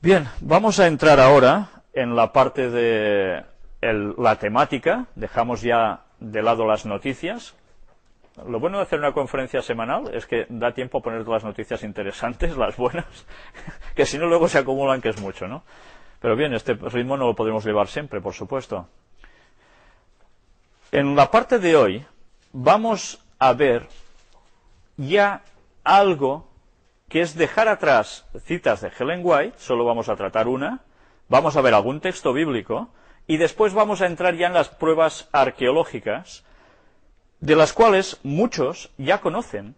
Bien, vamos a entrar ahora en la parte de la temática. Dejamos ya de lado las noticias. Lo bueno de hacer una conferencia semanal es que da tiempo a poner las noticias interesantes, las buenas, que si no luego se acumulan, que es mucho, ¿no? Pero bien, este ritmo no lo podemos llevar siempre, por supuesto. En la parte de hoy vamos a ver ya algo que es dejar atrás citas de Helen White, solo vamos a tratar una, vamos a ver algún texto bíblico y después vamos a entrar ya en las pruebas arqueológicas, de las cuales muchos ya conocen,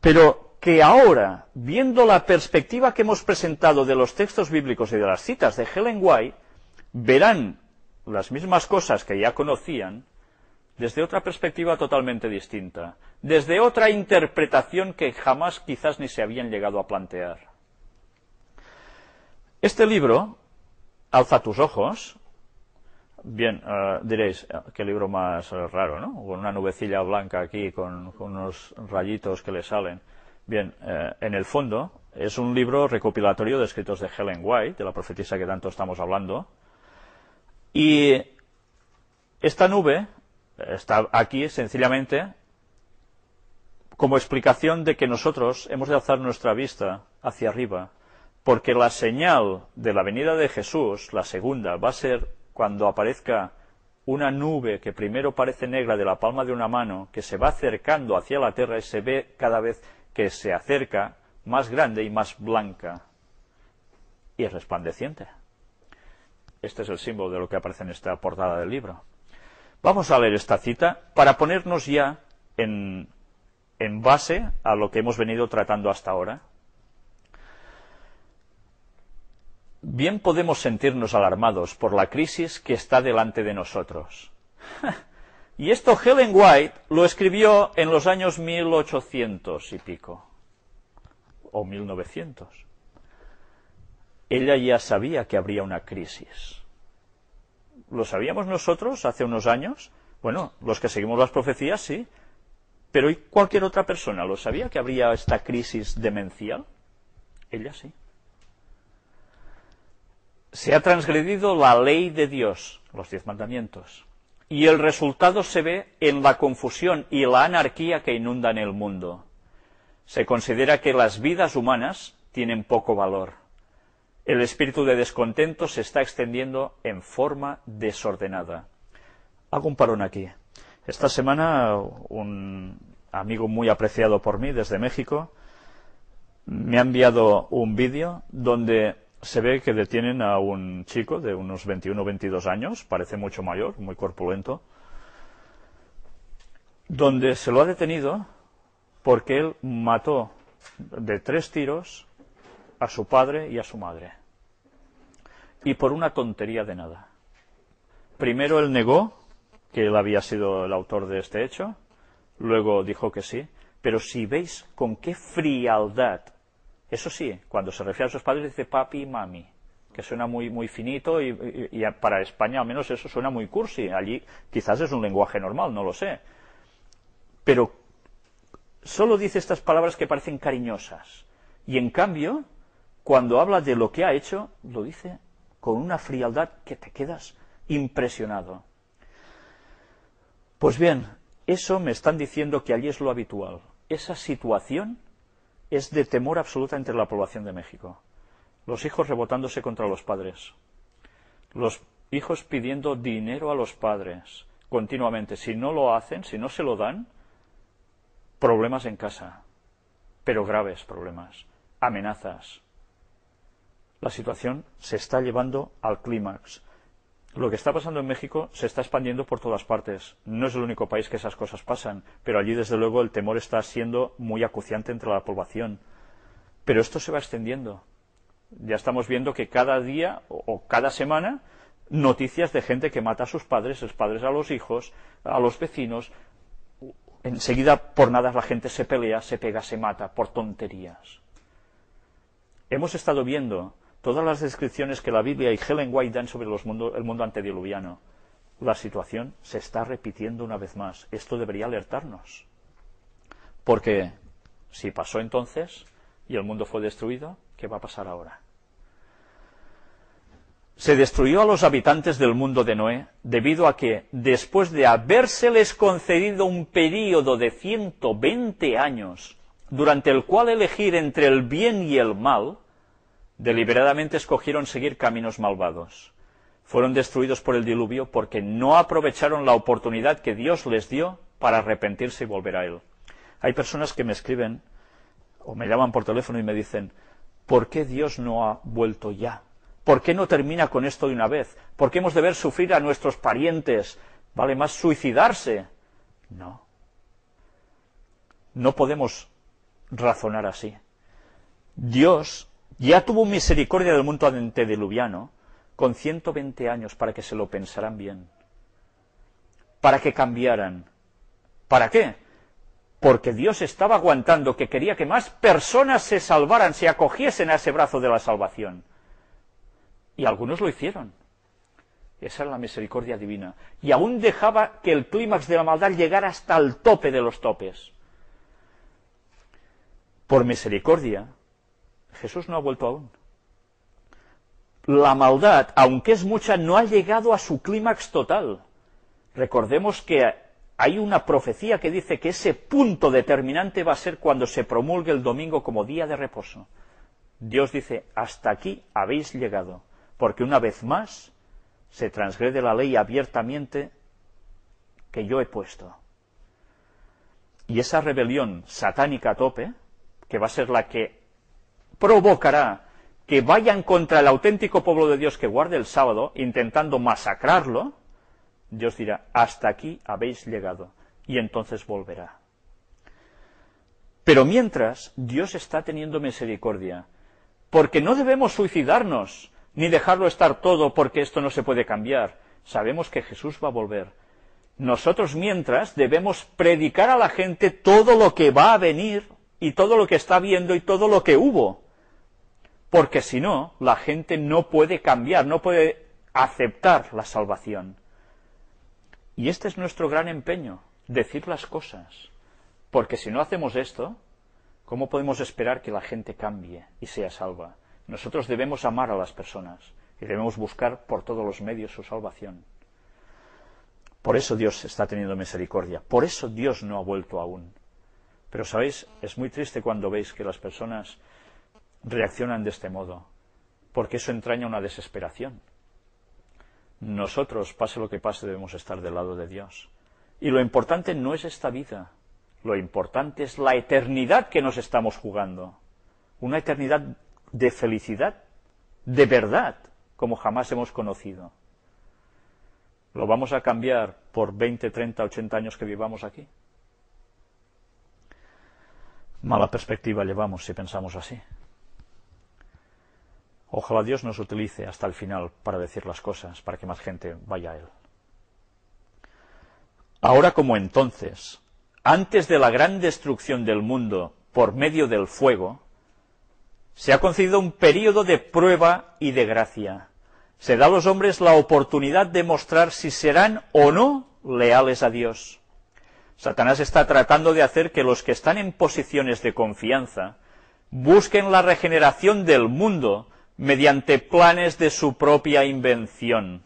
pero que ahora, viendo la perspectiva que hemos presentado de los textos bíblicos y de las citas de Helen White, verán las mismas cosas que ya conocían, desde otra perspectiva totalmente distinta, desde otra interpretación que jamás quizás ni se habían llegado a plantear. Este libro, Alza tus ojos, bien, eh, diréis, eh, qué libro más eh, raro, ¿no? Con una nubecilla blanca aquí, con, unos rayitos que le salen. Bien, en el fondo es un libro recopilatorio de escritos de Helen White, de la profetisa que tanto estamos hablando, y esta nube está aquí sencillamente como explicación de que nosotros hemos de alzar nuestra vista hacia arriba, porque la señal de la venida de Jesús, la segunda, va a ser cuando aparezca una nube que primero parece negra de la palma de una mano, que se va acercando hacia la tierra y se ve cada vez que se acerca más grande y más blanca y es resplandeciente. Este es el símbolo de lo que aparece en esta portada del libro. Vamos a leer esta cita para ponernos ya en, en base a lo que hemos venido tratando hasta ahora. Bien podemos sentirnos alarmados por la crisis que está delante de nosotros. Y esto Helen White lo escribió en los años 1800 y pico, o 1900. Ella ya sabía que habría una crisis. ¿Lo sabíamos nosotros hace unos años? Bueno, los que seguimos las profecías sí. Pero ¿y cualquier otra persona lo sabía que habría esta crisis demencial? Ella sí. Se ha transgredido la ley de Dios, los diez mandamientos. Y el resultado se ve en la confusión y la anarquía que inundan el mundo. Se considera que las vidas humanas tienen poco valor el espíritu de descontento se está extendiendo en forma desordenada. Hago un parón aquí. Esta semana un amigo muy apreciado por mí desde México me ha enviado un vídeo donde se ve que detienen a un chico de unos 21 o 22 años, parece mucho mayor, muy corpulento, donde se lo ha detenido porque él mató de tres tiros a su padre y a su madre. Y por una tontería de nada. Primero él negó que él había sido el autor de este hecho, luego dijo que sí, pero si veis con qué frialdad, eso sí, cuando se refiere a sus padres dice papi y mami, que suena muy, muy finito y, y, para España al menos eso suena muy cursi. Allí quizás es un lenguaje normal, no lo sé. Pero solo dice estas palabras que parecen cariñosas. Y en cambio, cuando habla de lo que ha hecho, lo dice con una frialdad que te quedas impresionado. Pues bien, eso me están diciendo que allí es lo habitual. Esa situación es de temor absoluta entre la población de México. Los hijos rebotándose contra los padres. Los hijos pidiendo dinero a los padres continuamente. Si no lo hacen, si no se lo dan, problemas en casa. Pero graves problemas. Amenazas la situación se está llevando al clímax. Lo que está pasando en México se está expandiendo por todas partes. No es el único país que esas cosas pasan, pero allí, desde luego, el temor está siendo muy acuciante entre la población. Pero esto se va extendiendo. Ya estamos viendo que cada día o cada semana noticias de gente que mata a sus padres, sus padres a los hijos, a los vecinos. Enseguida, por nada, la gente se pelea, se pega, se mata por tonterías. Hemos estado viendo todas las descripciones que la Biblia y Helen White dan sobre los mundo, el mundo antediluviano, la situación se está repitiendo una vez más. Esto debería alertarnos. Porque si pasó entonces y el mundo fue destruido, ¿qué va a pasar ahora? Se destruyó a los habitantes del mundo de Noé debido a que, después de habérseles concedido un período de 120 años durante el cual elegir entre el bien y el mal, deliberadamente escogieron seguir caminos malvados. Fueron destruidos por el diluvio porque no aprovecharon la oportunidad que Dios les dio para arrepentirse y volver a Él. Hay personas que me escriben o me llaman por teléfono y me dicen, ¿por qué Dios no ha vuelto ya? ¿Por qué no termina con esto de una vez? ¿Por qué hemos de ver sufrir a nuestros parientes? ¿Vale más suicidarse? No. No podemos razonar así. Dios ya tuvo misericordia del mundo antediluviano con 120 años para que se lo pensaran bien, para que cambiaran. ¿Para qué? Porque Dios estaba aguantando que quería que más personas se salvaran, se acogiesen a ese brazo de la salvación. Y algunos lo hicieron. Esa era la misericordia divina. Y aún dejaba que el clímax de la maldad llegara hasta el tope de los topes. Por misericordia, Jesús no ha vuelto aún. La maldad, aunque es mucha, no ha llegado a su clímax total. Recordemos que hay una profecía que dice que ese punto determinante va a ser cuando se promulgue el domingo como día de reposo. Dios dice, hasta aquí habéis llegado, porque una vez más se transgrede la ley abiertamente que yo he puesto. Y esa rebelión satánica a tope, que va a ser la que provocará que vayan contra el auténtico pueblo de Dios que guarde el sábado, intentando masacrarlo, Dios dirá, hasta aquí habéis llegado, y entonces volverá. Pero mientras, Dios está teniendo misericordia, porque no debemos suicidarnos, ni dejarlo estar todo, porque esto no se puede cambiar. Sabemos que Jesús va a volver. Nosotros, mientras, debemos predicar a la gente todo lo que va a venir, y todo lo que está viendo, y todo lo que hubo porque si no, la gente no puede cambiar, no puede aceptar la salvación. Y este es nuestro gran empeño, decir las cosas, porque si no hacemos esto, ¿cómo podemos esperar que la gente cambie y sea salva? Nosotros debemos amar a las personas y debemos buscar por todos los medios su salvación. Por eso Dios está teniendo misericordia, por eso Dios no ha vuelto aún. Pero sabéis, es muy triste cuando veis que las personas reaccionan de este modo, porque eso entraña una desesperación. Nosotros, pase lo que pase, debemos estar del lado de Dios. Y lo importante no es esta vida, lo importante es la eternidad que nos estamos jugando. Una eternidad de felicidad, de verdad, como jamás hemos conocido. ¿Lo vamos a cambiar por 20, 30, 80 años que vivamos aquí? Mala perspectiva llevamos si pensamos así. Ojalá Dios nos utilice hasta el final para decir las cosas, para que más gente vaya a Él. Ahora como entonces, antes de la gran destrucción del mundo por medio del fuego, se ha concedido un periodo de prueba y de gracia. Se da a los hombres la oportunidad de mostrar si serán o no leales a Dios. Satanás está tratando de hacer que los que están en posiciones de confianza busquen la regeneración del mundo mediante planes de su propia invención.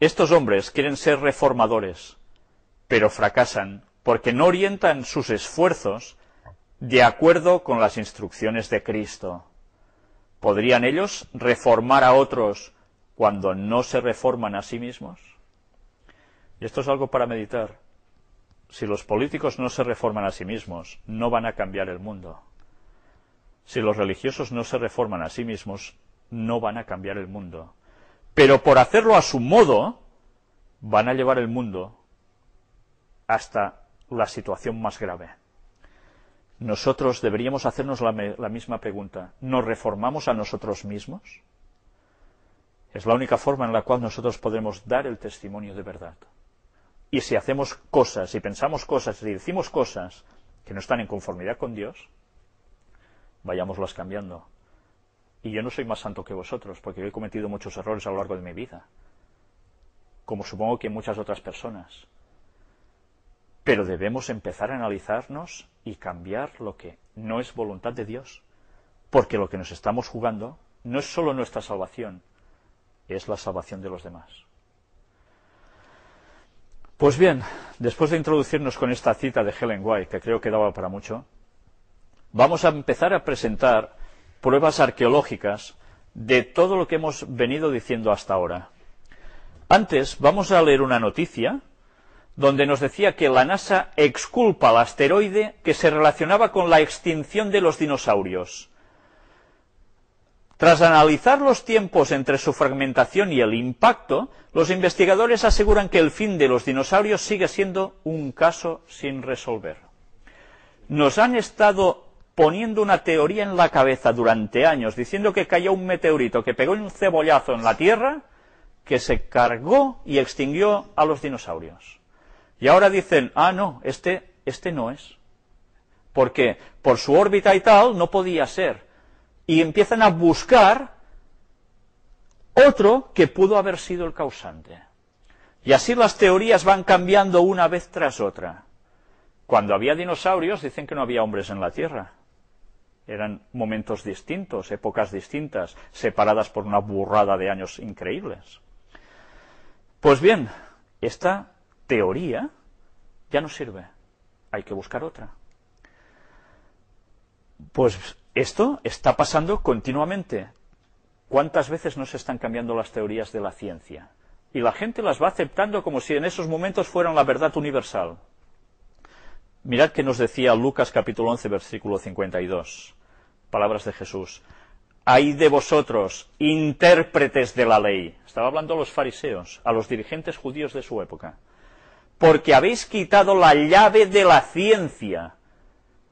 Estos hombres quieren ser reformadores, pero fracasan porque no orientan sus esfuerzos de acuerdo con las instrucciones de Cristo. ¿Podrían ellos reformar a otros cuando no se reforman a sí mismos? Y esto es algo para meditar. Si los políticos no se reforman a sí mismos, no van a cambiar el mundo. Si los religiosos no se reforman a sí mismos, no van a cambiar el mundo. Pero por hacerlo a su modo, van a llevar el mundo hasta la situación más grave. Nosotros deberíamos hacernos la, misma pregunta. ¿Nos reformamos a nosotros mismos? Es la única forma en la cual nosotros podremos dar el testimonio de verdad. Y si hacemos cosas, y si pensamos cosas, y si decimos cosas que no están en conformidad con Dios, vayámoslas cambiando. Y yo no soy más santo que vosotros, porque yo he cometido muchos errores a lo largo de mi vida, como supongo que muchas otras personas. Pero debemos empezar a analizarnos y cambiar lo que no es voluntad de Dios, porque lo que nos estamos jugando no es solo nuestra salvación, es la salvación de los demás. Pues bien, después de introducirnos con esta cita de Helen White, que creo que daba para mucho, vamos a empezar a presentar pruebas arqueológicas de todo lo que hemos venido diciendo hasta ahora. Antes vamos a leer una noticia donde nos decía que la NASA exculpa al asteroide que se relacionaba con la extinción de los dinosaurios. Tras analizar los tiempos entre su fragmentación y el impacto, los investigadores aseguran que el fin de los dinosaurios sigue siendo un caso sin resolver. Nos han estado poniendo una teoría en la cabeza durante años, diciendo que cayó un meteorito que pegó un cebollazo en la Tierra, que se cargó y extinguió a los dinosaurios. Y ahora dicen, ah, no, este, este no es. Porque por su órbita y tal no podía ser. Y empiezan a buscar otro que pudo haber sido el causante. Y así las teorías van cambiando una vez tras otra. Cuando había dinosaurios dicen que no había hombres en la Tierra. Eran momentos distintos, épocas distintas, separadas por una burrada de años increíbles. Pues bien, esta teoría ya no sirve. Hay que buscar otra. Pues esto está pasando continuamente. ¿Cuántas veces no se están cambiando las teorías de la ciencia? Y la gente las va aceptando como si en esos momentos fueran la verdad universal. Mirad que nos decía Lucas capítulo 11 versículo 52. Palabras de Jesús. Hay de vosotros, intérpretes de la ley. Estaba hablando a los fariseos, a los dirigentes judíos de su época. Porque habéis quitado la llave de la ciencia.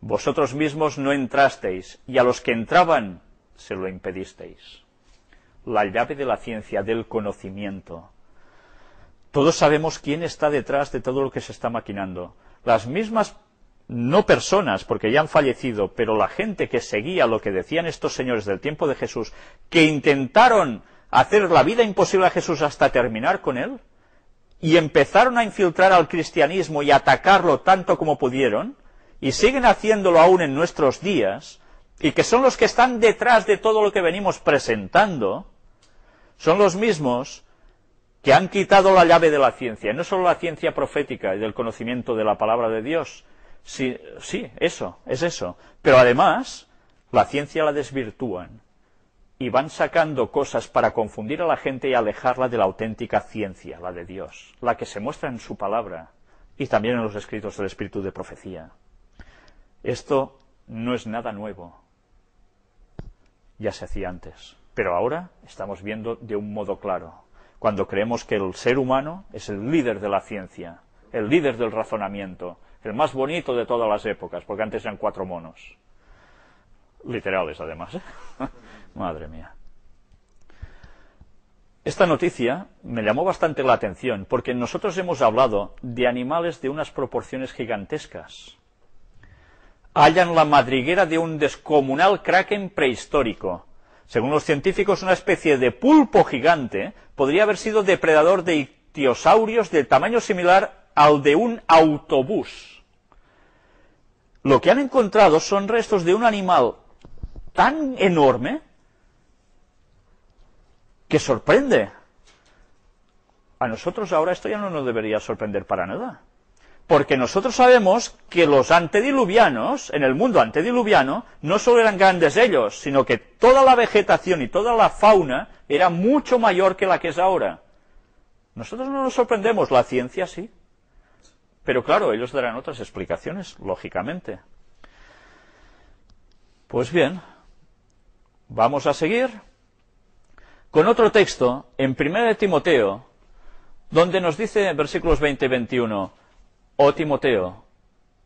Vosotros mismos no entrasteis, y a los que entraban se lo impedisteis. La llave de la ciencia, del conocimiento. Todos sabemos quién está detrás de todo lo que se está maquinando las mismas no personas, porque ya han fallecido, pero la gente que seguía lo que decían estos señores del tiempo de Jesús, que intentaron hacer la vida imposible a Jesús hasta terminar con él, y empezaron a infiltrar al cristianismo y atacarlo tanto como pudieron, y siguen haciéndolo aún en nuestros días, y que son los que están detrás de todo lo que venimos presentando, son los mismos que han quitado la llave de la ciencia, no solo la ciencia profética y del conocimiento de la palabra de Dios, sí, sí, eso, es eso, pero además la ciencia la desvirtúan y van sacando cosas para confundir a la gente y alejarla de la auténtica ciencia, la de Dios, la que se muestra en su palabra y también en los escritos del espíritu de profecía. Esto no es nada nuevo. Ya se hacía antes. Pero ahora estamos viendo de un modo claro cuando creemos que el ser humano es el líder de la ciencia, el líder del razonamiento, el más bonito de todas las épocas, porque antes eran cuatro monos. Literales, además. ¿eh? Madre mía. Esta noticia me llamó bastante la atención porque nosotros hemos hablado de animales de unas proporciones gigantescas. Hallan la madriguera de un descomunal kraken prehistórico según los científicos, una especie de pulpo gigante podría haber sido depredador de ictiosaurios de tamaño similar al de un autobús. Lo que han encontrado son restos de un animal tan enorme que sorprende. A nosotros ahora esto ya no nos debería sorprender para nada. Porque nosotros sabemos que los antediluvianos, en el mundo antediluviano, no solo eran grandes ellos, sino que toda la vegetación y toda la fauna era mucho mayor que la que es ahora. Nosotros no nos sorprendemos, la ciencia sí. Pero claro, ellos darán otras explicaciones, lógicamente. Pues bien, vamos a seguir con otro texto en 1 de Timoteo, donde nos dice en versículos 20 y 21, Oh Timoteo,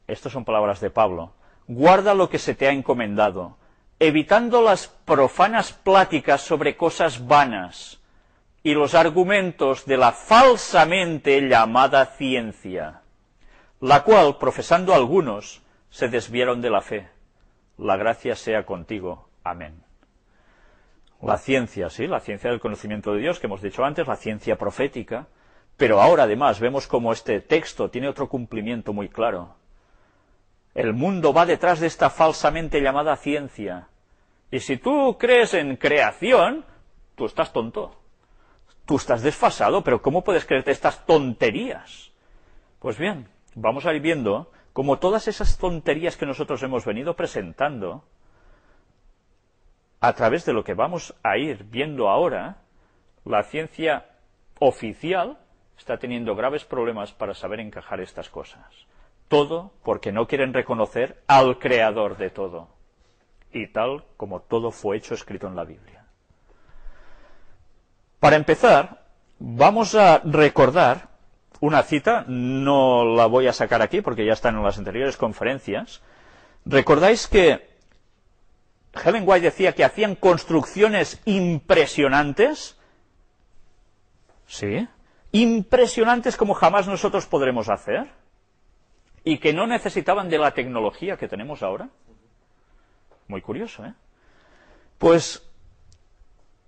estas son palabras de Pablo, guarda lo que se te ha encomendado, evitando las profanas pláticas sobre cosas vanas y los argumentos de la falsamente llamada ciencia, la cual, profesando algunos, se desviaron de la fe. La gracia sea contigo. Amén. La ciencia, sí, la ciencia del conocimiento de Dios, que hemos dicho antes, la ciencia profética, pero ahora además vemos como este texto tiene otro cumplimiento muy claro. El mundo va detrás de esta falsamente llamada ciencia. Y si tú crees en creación, tú estás tonto. Tú estás desfasado, pero ¿cómo puedes creerte estas tonterías? Pues bien, vamos a ir viendo cómo todas esas tonterías que nosotros hemos venido presentando, a través de lo que vamos a ir viendo ahora, la ciencia oficial está teniendo graves problemas para saber encajar estas cosas. Todo porque no quieren reconocer al creador de todo. Y tal como todo fue hecho escrito en la Biblia. Para empezar, vamos a recordar una cita, no la voy a sacar aquí porque ya están en las anteriores conferencias. Recordáis que Helen White decía que hacían construcciones impresionantes. Sí, impresionantes como jamás nosotros podremos hacer y que no necesitaban de la tecnología que tenemos ahora. Muy curioso, ¿eh? Pues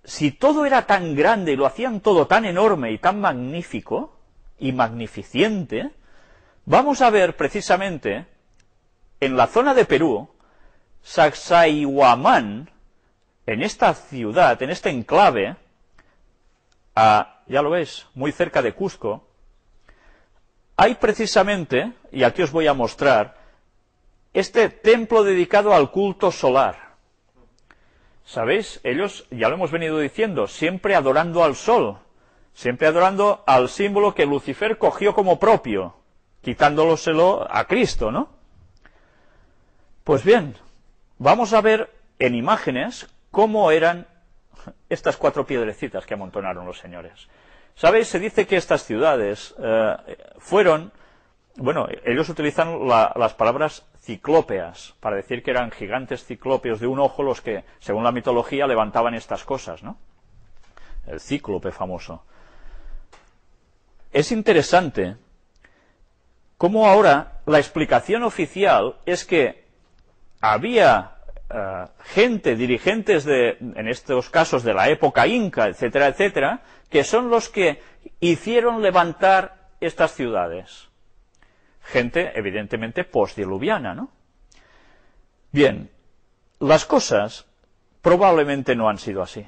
si todo era tan grande y lo hacían todo tan enorme y tan magnífico y magnificiente, vamos a ver precisamente en la zona de Perú, Sacsayhuamán, en esta ciudad, en este enclave, a ya lo ves, muy cerca de Cusco, hay precisamente, y aquí os voy a mostrar, este templo dedicado al culto solar. ¿Sabéis? Ellos, ya lo hemos venido diciendo, siempre adorando al sol, siempre adorando al símbolo que Lucifer cogió como propio, quitándoselo a Cristo, ¿no? Pues bien, vamos a ver en imágenes cómo eran estas cuatro piedrecitas que amontonaron los señores. ¿Sabéis? Se dice que estas ciudades eh, fueron, bueno, ellos utilizan las palabras ciclópeas para decir que eran gigantes ciclópeos de un ojo los que, según la mitología, levantaban estas cosas, ¿no? El cíclope famoso. Es interesante cómo ahora la explicación oficial es que había eh, gente, dirigentes de, en estos casos de la época inca, etcétera, etcétera, que son los que hicieron levantar estas ciudades. Gente, evidentemente, postdiluviana, ¿no? Bien, las cosas probablemente no han sido así,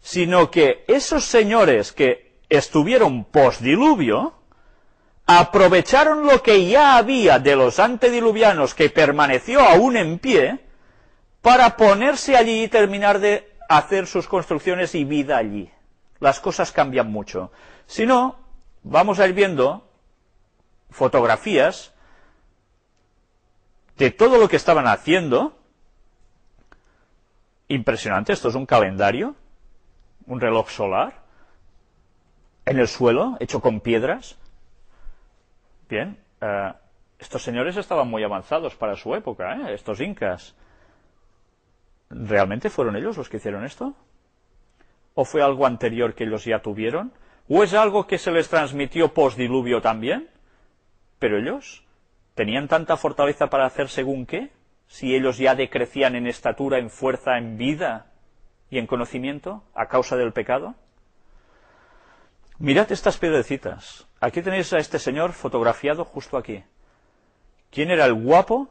sino que esos señores que estuvieron postdiluvio, aprovecharon lo que ya había de los antediluvianos que permaneció aún en pie para ponerse allí y terminar de hacer sus construcciones y vida allí. Las cosas cambian mucho. Si no, vamos a ir viendo fotografías de todo lo que estaban haciendo. Impresionante, esto es un calendario, un reloj solar, en el suelo, hecho con piedras. Bien, eh, estos señores estaban muy avanzados para su época, ¿eh? estos incas. ¿Realmente fueron ellos los que hicieron esto? ¿O fue algo anterior que ellos ya tuvieron? ¿O es algo que se les transmitió post-diluvio también? Pero ellos tenían tanta fortaleza para hacer según qué, si ellos ya decrecían en estatura, en fuerza, en vida y en conocimiento a causa del pecado. Mirad estas piedrecitas. Aquí tenéis a este señor fotografiado justo aquí. ¿Quién era el guapo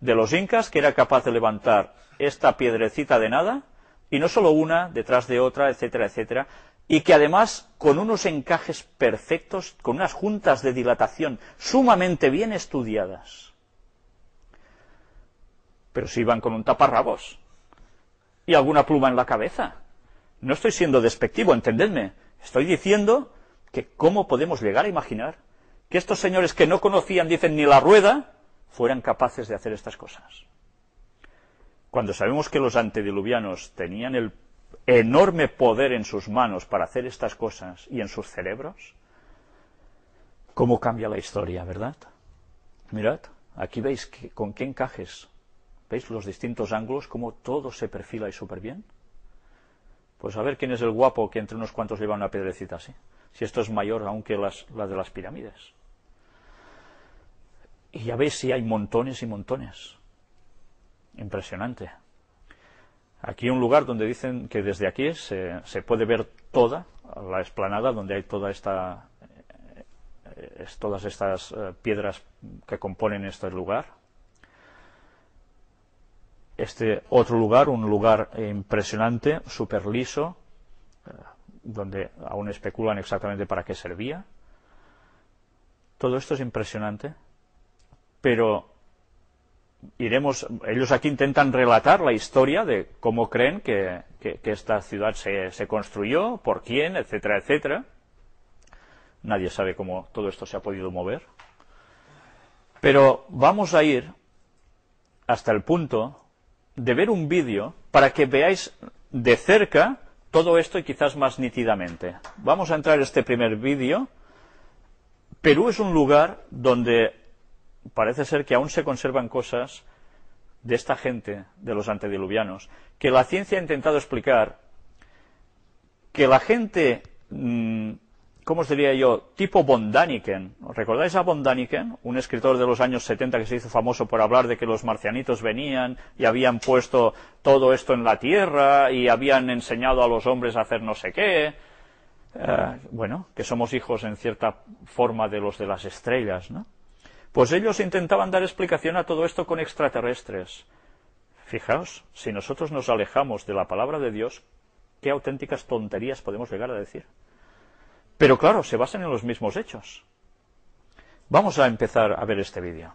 de los incas que era capaz de levantar esta piedrecita de nada, y no solo una, detrás de otra, etcétera, etcétera, y que además con unos encajes perfectos, con unas juntas de dilatación sumamente bien estudiadas. Pero si iban con un taparrabos y alguna pluma en la cabeza. No estoy siendo despectivo, entendedme. Estoy diciendo que cómo podemos llegar a imaginar que estos señores que no conocían, dicen, ni la rueda, fueran capaces de hacer estas cosas. Cuando sabemos que los antediluvianos tenían el enorme poder en sus manos para hacer estas cosas y en sus cerebros, cómo cambia la historia, ¿verdad? Mirad, aquí veis con qué encajes, veis los distintos ángulos, cómo todo se perfila y súper bien. Pues a ver quién es el guapo que entre unos cuantos lleva una piedrecita así. Si esto es mayor aún que las, de las pirámides. Y ya ves si hay montones y montones. Impresionante. Aquí un lugar donde dicen que desde aquí se, se puede ver toda la explanada donde hay toda esta, eh, todas estas eh, piedras que componen este lugar. Este otro lugar, un lugar impresionante, súper liso, eh, donde aún especulan exactamente para qué servía. Todo esto es impresionante pero iremos, ellos aquí intentan relatar la historia de cómo creen que, esta ciudad se, se, construyó, por quién, etcétera, etcétera. Nadie sabe cómo todo esto se ha podido mover. Pero vamos a ir hasta el punto de ver un vídeo para que veáis de cerca todo esto y quizás más nítidamente. Vamos a entrar en este primer vídeo. Perú es un lugar donde parece ser que aún se conservan cosas de esta gente, de los antediluvianos, que la ciencia ha intentado explicar que la gente, mm, ¿cómo os diría yo?, tipo Bondaniken, ¿Recordáis a Bondaniken, Un escritor de los años 70 que se hizo famoso por hablar de que los marcianitos venían y habían puesto todo esto en la Tierra y habían enseñado a los hombres a hacer no sé qué. Eh, bueno, que somos hijos en cierta forma de los de las estrellas, ¿no? Pues ellos intentaban dar explicación a todo esto con extraterrestres. Fijaos, si nosotros nos alejamos de la palabra de Dios, qué auténticas tonterías podemos llegar a decir. Pero claro, se basan en los mismos hechos. Vamos a empezar a ver este vídeo.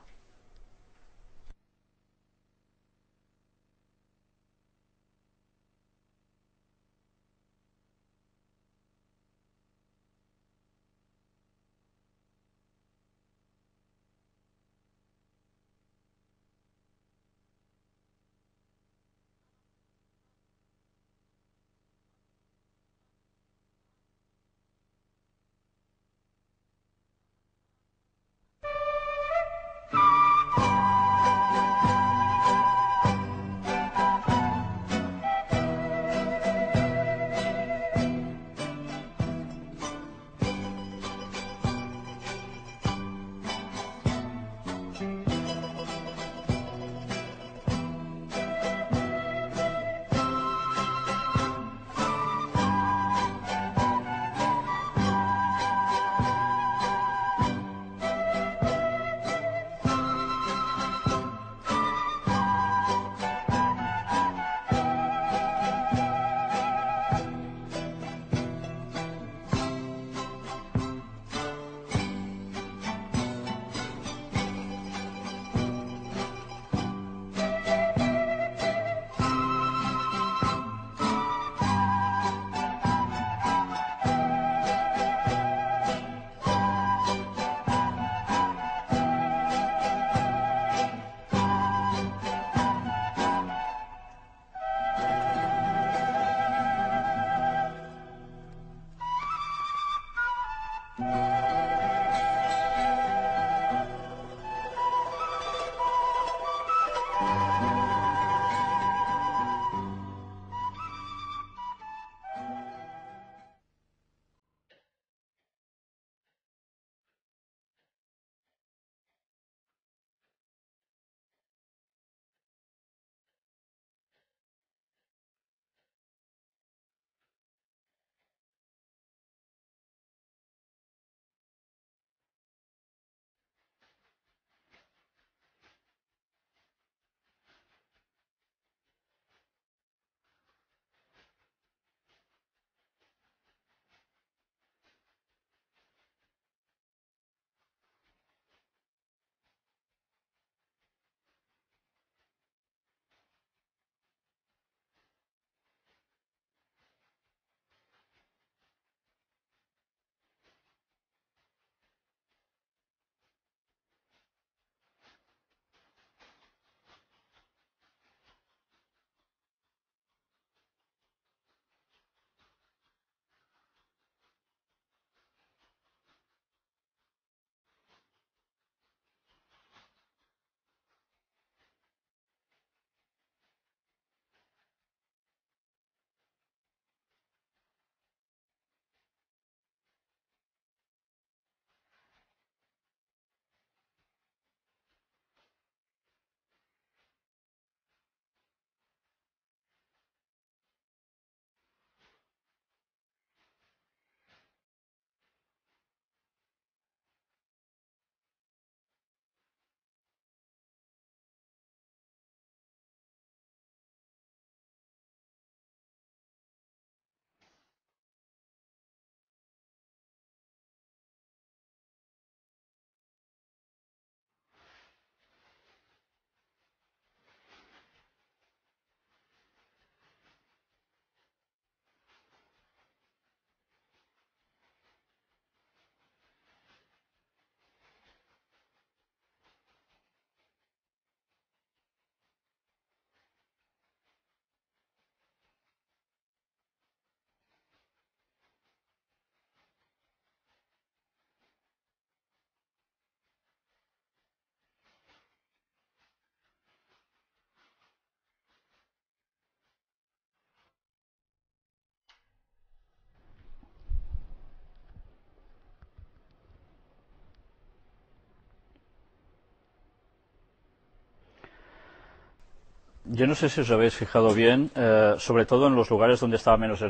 Yo no sé si os habéis fijado bien, eh, sobre todo en los lugares donde estaba menos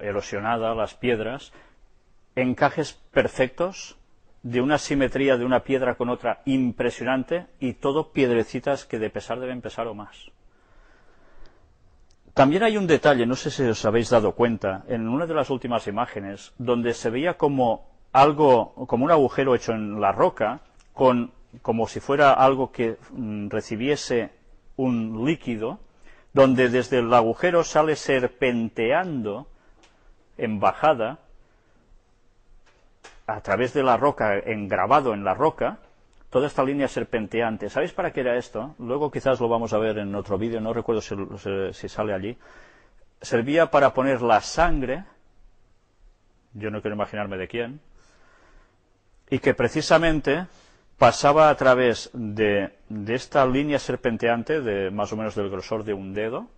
erosionada, las piedras, encajes perfectos de una simetría de una piedra con otra impresionante y todo piedrecitas que de pesar deben pesar o más. También hay un detalle, no sé si os habéis dado cuenta, en una de las últimas imágenes, donde se veía como algo, como un agujero hecho en la roca, con, como si fuera algo que mm, recibiese un líquido donde desde el agujero sale serpenteando en bajada a través de la roca, engravado en la roca, toda esta línea serpenteante. ¿Sabéis para qué era esto? Luego quizás lo vamos a ver en otro vídeo, no recuerdo si, si sale allí. Servía para poner la sangre, yo no quiero imaginarme de quién, y que precisamente pasaba a través de de esta línea serpenteante de más o menos del grosor de un dedo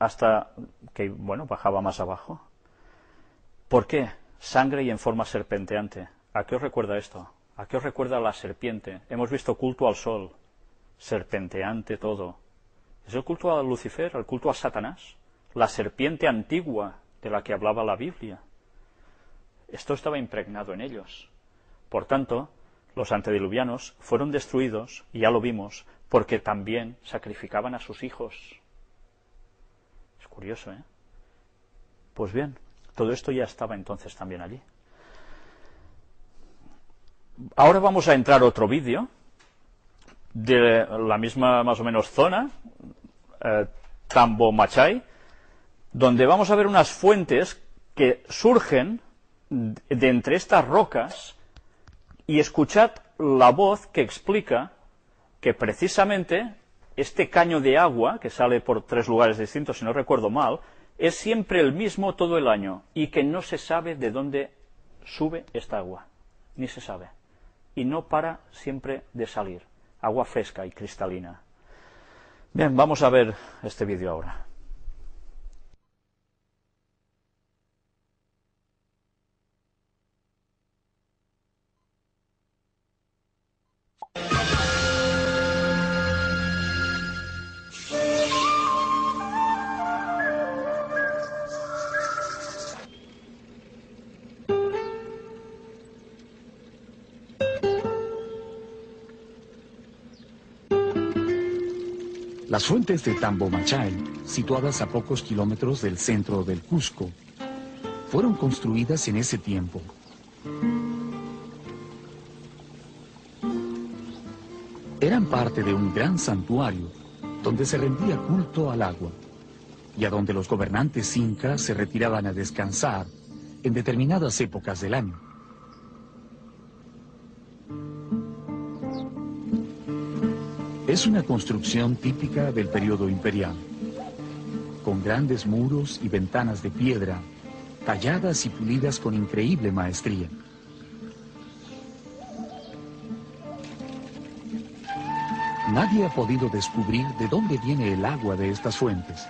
hasta que, bueno, bajaba más abajo. ¿Por qué? Sangre y en forma serpenteante. ¿A qué os recuerda esto? ¿A qué os recuerda la serpiente? Hemos visto culto al sol, serpenteante todo. Es el culto a Lucifer, el culto a Satanás, la serpiente antigua de la que hablaba la Biblia. Esto estaba impregnado en ellos. Por tanto, los antediluvianos fueron destruidos, y ya lo vimos, porque también sacrificaban a sus hijos. Es curioso, ¿eh? Pues bien, todo esto ya estaba entonces también allí. Ahora vamos a entrar otro vídeo de la misma más o menos zona, eh, Tambo Machai, donde vamos a ver unas fuentes que surgen de entre estas rocas y escuchad la voz que explica que precisamente este caño de agua, que sale por tres lugares distintos, si no recuerdo mal, es siempre el mismo todo el año y que no se sabe de dónde sube esta agua, ni se sabe. Y no para siempre de salir. Agua fresca y cristalina. Bien, vamos a ver este vídeo ahora. Las fuentes de Tambomachay, situadas a pocos kilómetros del centro del Cusco, fueron construidas en ese tiempo. Eran parte de un gran santuario donde se rendía culto al agua y a donde los gobernantes incas se retiraban a descansar en determinadas épocas del año. Es una construcción típica del periodo imperial, con grandes muros y ventanas de piedra, talladas y pulidas con increíble maestría. Nadie ha podido descubrir de dónde viene el agua de estas fuentes.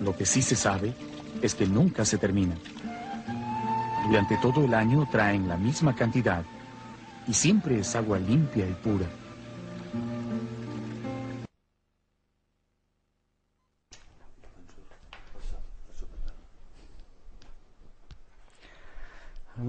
Lo que sí se sabe es que nunca se termina. Durante todo el año traen la misma cantidad y siempre es agua limpia y pura.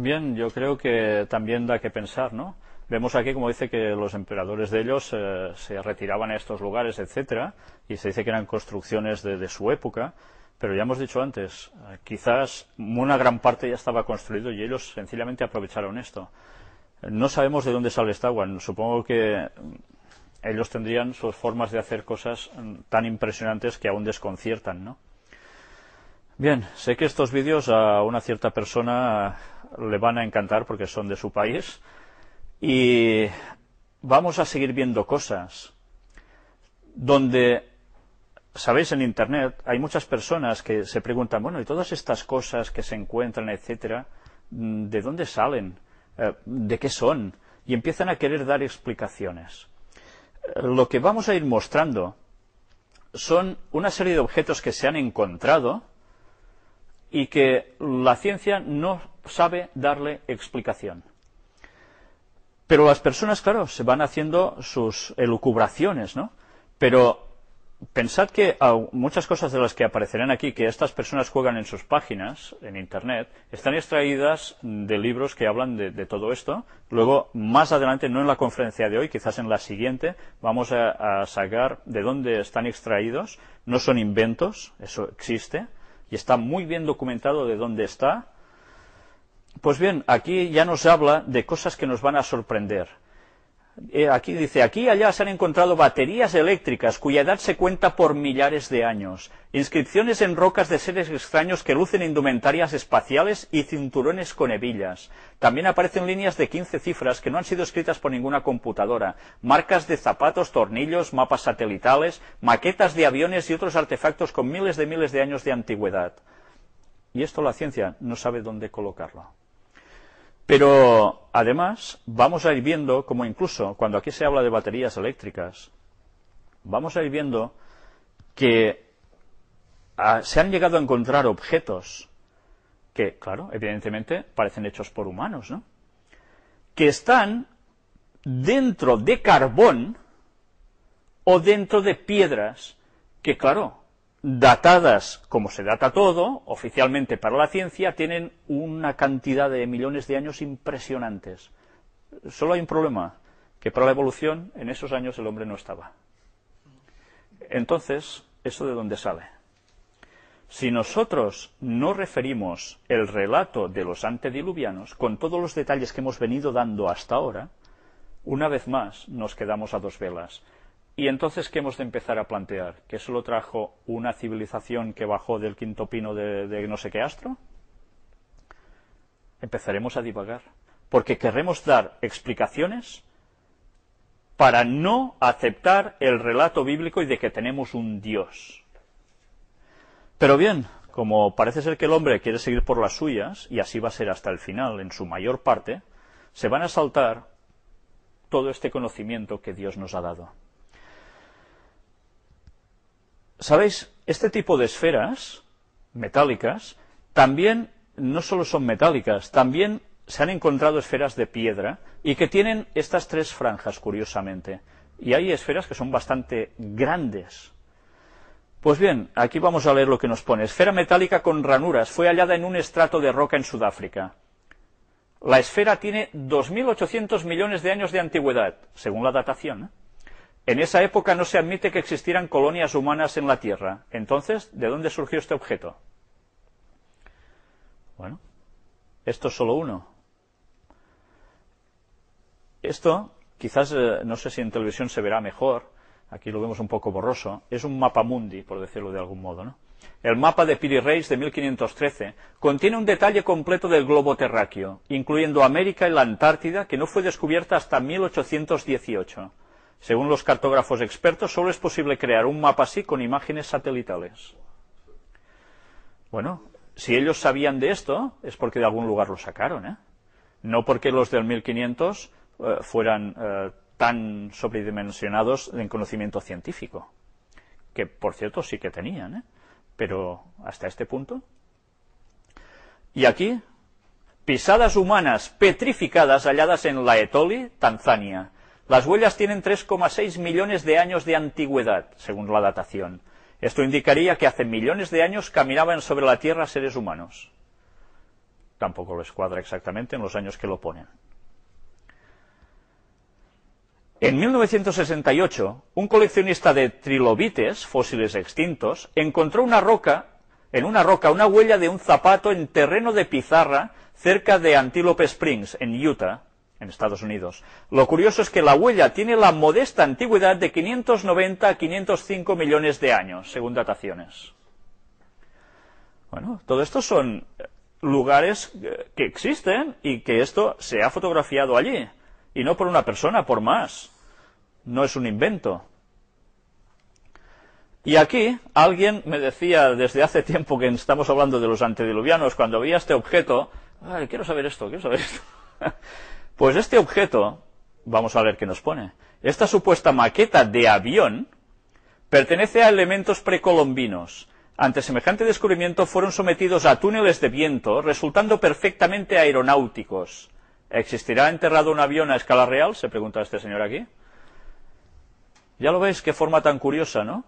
bien, yo creo que también da que pensar, ¿no? Vemos aquí, como dice, que los emperadores de ellos eh, se retiraban a estos lugares, etcétera, y se dice que eran construcciones de, su época, pero ya hemos dicho antes, eh, quizás una gran parte ya estaba construido y ellos sencillamente aprovecharon esto. No sabemos de dónde sale esta agua. Supongo que mm, ellos tendrían sus formas de hacer cosas mm, tan impresionantes que aún desconciertan, ¿no? Bien, sé que estos vídeos a una cierta persona le van a encantar porque son de su país y vamos a seguir viendo cosas donde, sabéis, en Internet hay muchas personas que se preguntan, bueno, y todas estas cosas que se encuentran, etcétera, ¿de dónde salen? Eh, ¿De qué son? Y empiezan a querer dar explicaciones. Lo que vamos a ir mostrando son una serie de objetos que se han encontrado y que la ciencia no sabe darle explicación. Pero las personas, claro, se van haciendo sus elucubraciones, ¿no? Pero pensad que muchas cosas de las que aparecerán aquí, que estas personas juegan en sus páginas, en Internet, están extraídas de libros que hablan de, todo esto. Luego, más adelante, no en la conferencia de hoy, quizás en la siguiente, vamos a sacar de dónde están extraídos. No son inventos, eso existe y está muy bien documentado de dónde está. Pues bien, aquí ya nos habla de cosas que nos van a sorprender. Eh, aquí dice, aquí y allá se han encontrado baterías eléctricas cuya edad se cuenta por millares de años, inscripciones en rocas de seres extraños que lucen indumentarias espaciales y cinturones con hebillas. También aparecen líneas de 15 cifras que no han sido escritas por ninguna computadora, marcas de zapatos, tornillos, mapas satelitales, maquetas de aviones y otros artefactos con miles de miles de años de antigüedad. Y esto la ciencia no sabe dónde colocarlo. Pero además vamos a ir viendo como incluso cuando aquí se habla de baterías eléctricas, vamos a ir viendo que ah, se han llegado a encontrar objetos que, claro, evidentemente parecen hechos por humanos, ¿no? Que están dentro de carbón o dentro de piedras que, claro, datadas como se data todo, oficialmente para la ciencia, tienen una cantidad de millones de años impresionantes. Solo hay un problema, que para la evolución en esos años el hombre no estaba. Entonces, ¿eso de dónde sale? Si nosotros no referimos el relato de los antediluvianos con todos los detalles que hemos venido dando hasta ahora, una vez más nos quedamos a dos velas. Y entonces, ¿qué hemos de empezar a plantear? ¿Que solo trajo una civilización que bajó del quinto pino de, no sé qué astro? Empezaremos a divagar. Porque queremos dar explicaciones para no aceptar el relato bíblico y de que tenemos un Dios. Pero bien, como parece ser que el hombre quiere seguir por las suyas, y así va a ser hasta el final, en su mayor parte, se van a saltar todo este conocimiento que Dios nos ha dado. Sabéis, este tipo de esferas metálicas también no solo son metálicas, también se han encontrado esferas de piedra y que tienen estas tres franjas, curiosamente. Y hay esferas que son bastante grandes. Pues bien, aquí vamos a leer lo que nos pone. Esfera metálica con ranuras. Fue hallada en un estrato de roca en Sudáfrica. La esfera tiene 2.800 millones de años de antigüedad, según la datación. ¿eh? En esa época no se admite que existieran colonias humanas en la Tierra. Entonces, ¿de dónde surgió este objeto? Bueno, esto es solo uno. Esto, quizás, eh, no sé si en televisión se verá mejor, aquí lo vemos un poco borroso, es un mapa mundi, por decirlo de algún modo, ¿no? El mapa de Piri Reis de 1513 contiene un detalle completo del globo terráqueo, incluyendo América y la Antártida, que no fue descubierta hasta 1818. Según los cartógrafos expertos, solo es posible crear un mapa así con imágenes satelitales. Bueno, si ellos sabían de esto, es porque de algún lugar lo sacaron, ¿eh? No porque los del 1500 eh, fueran eh, tan sobredimensionados en conocimiento científico, que por cierto sí que tenían, ¿eh? pero hasta este punto. Y aquí, pisadas humanas petrificadas halladas en Laetoli, Tanzania, las huellas tienen 3,6 millones de años de antigüedad, según la datación. Esto indicaría que hace millones de años caminaban sobre la Tierra seres humanos. Tampoco lo cuadra exactamente en los años que lo ponen. En 1968, un coleccionista de trilobites, fósiles extintos, encontró una roca, en una roca una huella de un zapato en terreno de pizarra cerca de Antelope Springs, en Utah, en Estados Unidos. Lo curioso es que la huella tiene la modesta antigüedad de 590 a 505 millones de años, según dataciones. Bueno, todo esto son eh, lugares eh, que existen y que esto se ha fotografiado allí. Y no por una persona, por más. No es un invento. Y aquí alguien me decía desde hace tiempo que estamos hablando de los antediluvianos, cuando veía este objeto, Ay, quiero saber esto, quiero saber esto. Pues este objeto, vamos a ver qué nos pone, esta supuesta maqueta de avión pertenece a elementos precolombinos. Ante semejante descubrimiento fueron sometidos a túneles de viento, resultando perfectamente aeronáuticos. ¿Existirá enterrado un avión a escala real? Se pregunta este señor aquí. Ya lo veis, qué forma tan curiosa, ¿no?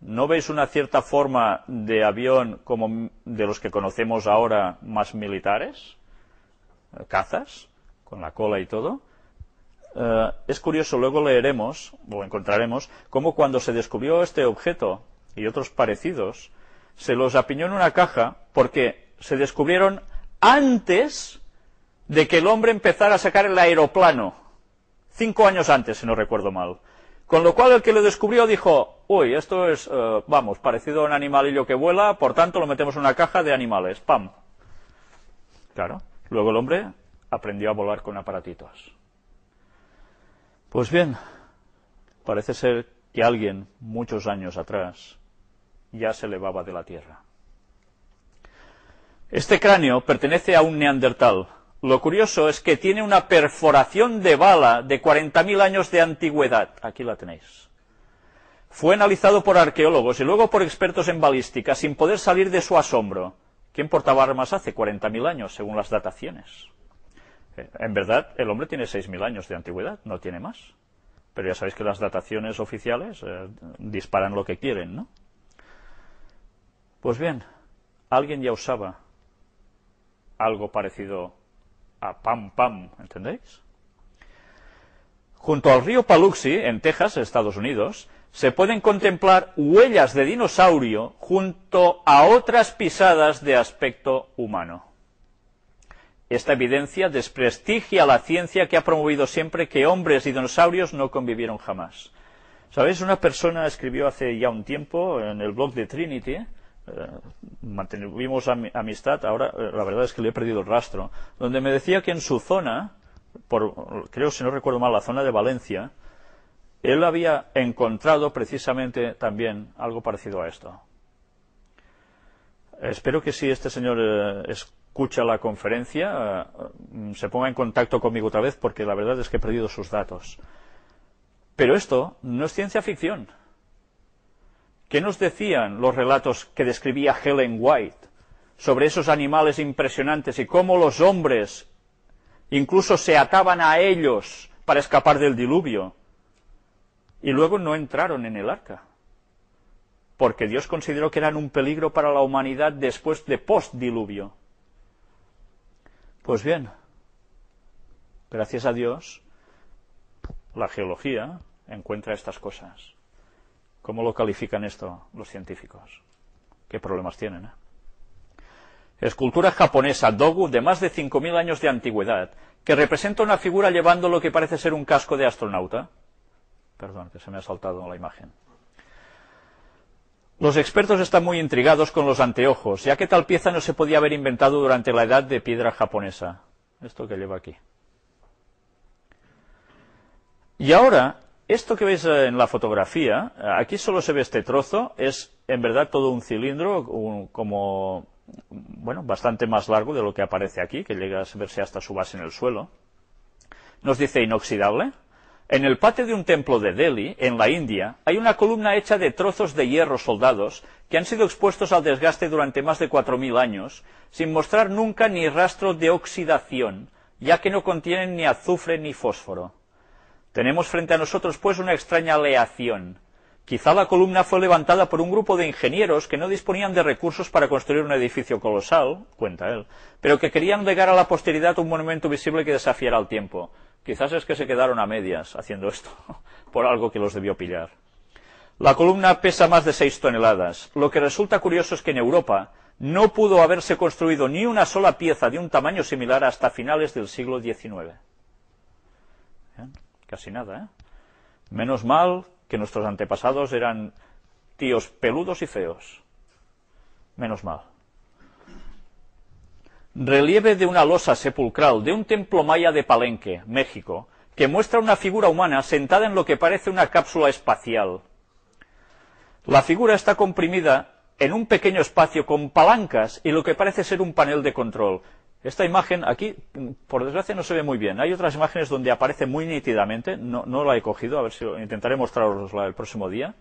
¿No veis una cierta forma de avión como de los que conocemos ahora más militares? ¿Cazas? con la cola y todo, eh, es curioso, luego leeremos o encontraremos cómo cuando se descubrió este objeto y otros parecidos, se los apiñó en una caja porque se descubrieron antes de que el hombre empezara a sacar el aeroplano. Cinco años antes, si no recuerdo mal. Con lo cual el que lo descubrió dijo, uy, esto es, eh, vamos, parecido a un animalillo que vuela, por tanto lo metemos en una caja de animales. ¡Pam! Claro. Luego el hombre aprendió a volar con aparatitos. Pues bien, parece ser que alguien, muchos años atrás, ya se elevaba de la Tierra. Este cráneo pertenece a un neandertal. Lo curioso es que tiene una perforación de bala de 40.000 años de antigüedad. Aquí la tenéis. Fue analizado por arqueólogos y luego por expertos en balística sin poder salir de su asombro. ¿Quién portaba armas hace 40.000 años, según las dataciones? Eh, en verdad, el hombre tiene 6.000 años de antigüedad, no tiene más. Pero ya sabéis que las dataciones oficiales eh, disparan lo que quieren, ¿no? Pues bien, alguien ya usaba algo parecido a pam pam, ¿entendéis? Junto al río Paluxy, en Texas, Estados Unidos, se pueden contemplar huellas de dinosaurio junto a otras pisadas de aspecto humano. Esta evidencia desprestigia la ciencia que ha promovido siempre que hombres y dinosaurios no convivieron jamás. ¿Sabéis? Una persona escribió hace ya un tiempo en el blog de Trinity, eh, mantuvimos amistad, ahora eh, la verdad es que le he perdido el rastro, donde me decía que en su zona, por, creo si no recuerdo mal, la zona de Valencia, él había encontrado precisamente también algo parecido a esto. Espero que si este señor eh, escucha la conferencia, eh, se ponga en contacto conmigo otra vez, porque la verdad es que he perdido sus datos. Pero esto no es ciencia ficción. ¿Qué nos decían los relatos que describía Helen White sobre esos animales impresionantes y cómo los hombres incluso se ataban a ellos para escapar del diluvio? Y luego no entraron en el arca porque Dios consideró que eran un peligro para la humanidad después de post-diluvio. Pues bien, gracias a Dios, la geología encuentra estas cosas. ¿Cómo lo califican esto los científicos? ¿Qué problemas tienen? Eh? Escultura japonesa, Dogu, de más de 5.000 años de antigüedad, que representa una figura llevando lo que parece ser un casco de astronauta. Perdón, que se me ha saltado la imagen. Los expertos están muy intrigados con los anteojos, ya que tal pieza no se podía haber inventado durante la edad de piedra japonesa. Esto que lleva aquí. Y ahora, esto que veis eh, en la fotografía, eh, aquí solo se ve este trozo, es en verdad todo un cilindro, como, bueno, bastante más largo de lo que aparece aquí, que llega a verse hasta su base en el suelo. Nos dice inoxidable, en el patio de un templo de Delhi, en la India, hay una columna hecha de trozos de hierro soldados que han sido expuestos al desgaste durante más de cuatro mil años, sin mostrar nunca ni rastro de oxidación, ya que no contienen ni azufre ni fósforo. Tenemos frente a nosotros, pues, una extraña aleación. Quizá la columna fue levantada por un grupo de ingenieros que no disponían de recursos para construir un edificio colosal, cuenta él, pero que querían legar a la posteridad un monumento visible que desafiara al tiempo. Quizás es que se quedaron a medias haciendo esto, por algo que los debió pillar. La columna pesa más de 6 toneladas. Lo que resulta curioso es que en Europa no pudo haberse construido ni una sola pieza de un tamaño similar hasta finales del siglo XIX. casi nada, ¿eh? Menos mal que nuestros antepasados eran tíos peludos y feos. Menos mal. Relieve de una losa sepulcral de un templo maya de Palenque, México, que muestra una figura humana sentada en lo que parece una cápsula espacial. La figura está comprimida en un pequeño espacio con palancas y lo que parece ser un panel de control. Esta imagen aquí, por desgracia, no se ve muy bien. Hay otras imágenes donde aparece muy nítidamente. No, la he cogido, a ver si intentaré mostrarosla el próximo día,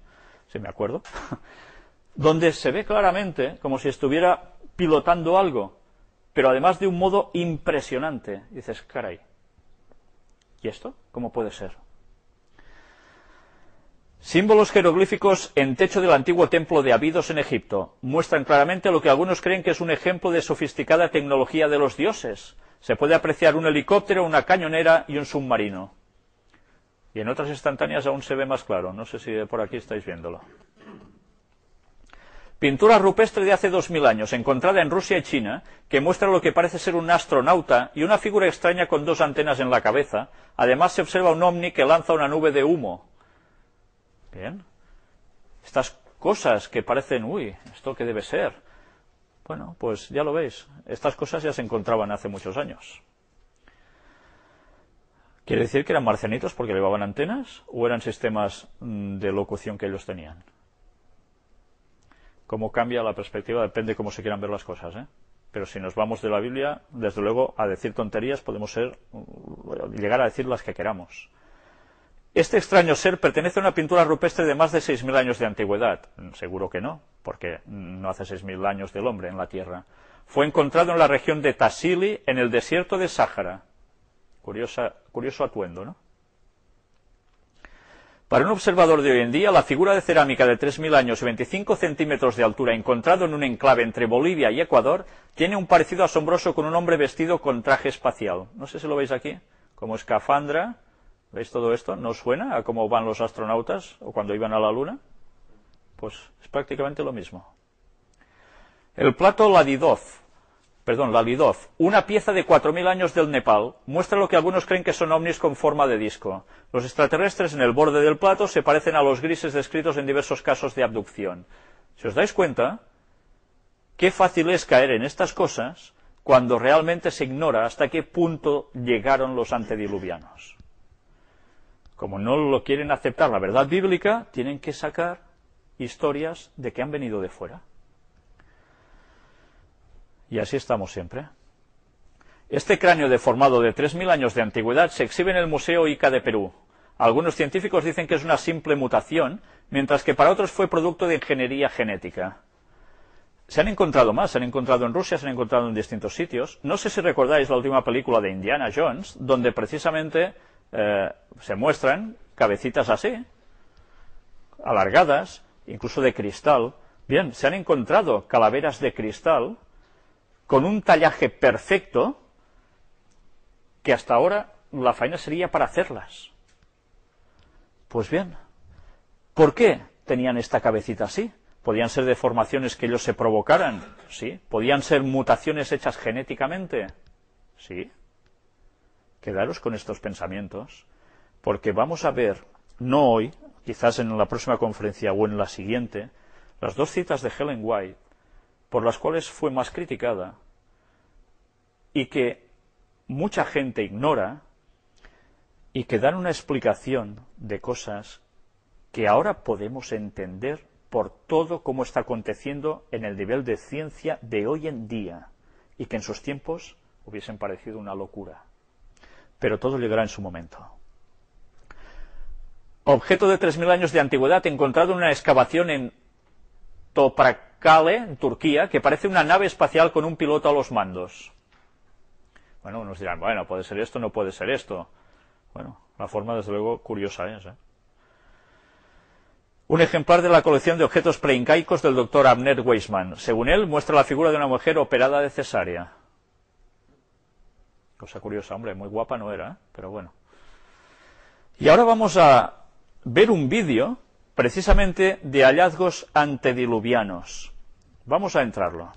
si me acuerdo. donde se ve claramente como si estuviera pilotando algo pero además de un modo impresionante. dices, caray, ¿y esto? ¿Cómo puede ser? Símbolos jeroglíficos en techo del antiguo templo de Abidos en Egipto muestran claramente lo que algunos creen que es un ejemplo de sofisticada tecnología de los dioses. Se puede apreciar un helicóptero, una cañonera y un submarino. Y en otras instantáneas aún se ve más claro. No sé si por aquí estáis viéndolo. Pintura rupestre de hace 2000 años, encontrada en Rusia y China, que muestra lo que parece ser un astronauta y una figura extraña con dos antenas en la cabeza. Además se observa un ovni que lanza una nube de humo. Bien. Estas cosas que parecen, uy, ¿esto qué debe ser? Bueno, pues ya lo veis. Estas cosas ya se encontraban hace muchos años. ¿Quiere decir que eran marcianitos porque llevaban antenas? ¿O eran sistemas mm, de locución que ellos tenían? cómo cambia la perspectiva, depende cómo se quieran ver las cosas. ¿eh? Pero si nos vamos de la Biblia, desde luego, a decir tonterías podemos ser, mm, llegar a decir las que queramos. Este extraño ser pertenece a una pintura rupestre de más de 6.000 años de antigüedad. Seguro que no, porque no hace 6.000 años del hombre en la Tierra. Fue encontrado en la región de Tassili, en el desierto de Sáhara. curioso atuendo, ¿no? Para un observador de hoy en día, la figura de cerámica de 3.000 años y 25 centímetros de altura encontrado en un enclave entre Bolivia y Ecuador tiene un parecido asombroso con un hombre vestido con traje espacial. No sé si lo veis aquí, como escafandra. ¿Veis todo esto? ¿No suena a cómo van los astronautas o cuando iban a la Luna? Pues es prácticamente lo mismo. El plato Ladidoz, perdón, la una pieza de 4.000 años del Nepal, muestra lo que algunos creen que son ovnis con forma de disco. Los extraterrestres en el borde del plato se parecen a los grises descritos en diversos casos de abducción. Si os dais cuenta, qué fácil es caer en estas cosas cuando realmente se ignora hasta qué punto llegaron los antediluvianos. Como no lo quieren aceptar la verdad bíblica, tienen que sacar historias de que han venido de fuera. Y así estamos siempre. Este cráneo deformado de 3.000 años de antigüedad se exhibe en el Museo Ica de Perú. Algunos científicos dicen que es una simple mutación, mientras que para otros fue producto de ingeniería genética. Se han encontrado más, se han encontrado en Rusia, se han encontrado en distintos sitios. No sé si recordáis la última película de Indiana Jones, donde precisamente eh, se muestran cabecitas así, alargadas, incluso de cristal. Bien, se han encontrado calaveras de cristal con un tallaje perfecto que hasta ahora la faena sería para hacerlas. Pues bien, ¿por qué tenían esta cabecita así? Podían ser deformaciones que ellos se provocaran, ¿sí? Podían ser mutaciones hechas genéticamente, ¿sí? Quedaros con estos pensamientos, porque vamos a ver, no hoy, quizás en la próxima conferencia o en la siguiente, las dos citas de Helen White por las cuales fue más criticada y que mucha gente ignora y que dan una explicación de cosas que ahora podemos entender por todo cómo está aconteciendo en el nivel de ciencia de hoy en día y que en sus tiempos hubiesen parecido una locura. Pero todo llegará en su momento. Objeto de 3.000 años de antigüedad encontrado en una excavación en Toprakale, en Turquía, que parece una nave espacial con un piloto a los mandos. Bueno, nos dirán, bueno, puede ser esto, no puede ser esto. Bueno, la forma, desde luego, curiosa es. ¿eh? Un ejemplar de la colección de objetos preincaicos del doctor Abner Weisman. Según él, muestra la figura de una mujer operada de cesárea. Cosa curiosa, hombre, muy guapa no era, ¿eh? pero bueno. Y ahora vamos a ver un vídeo precisamente de hallazgos antediluvianos. Vamos a entrarlo.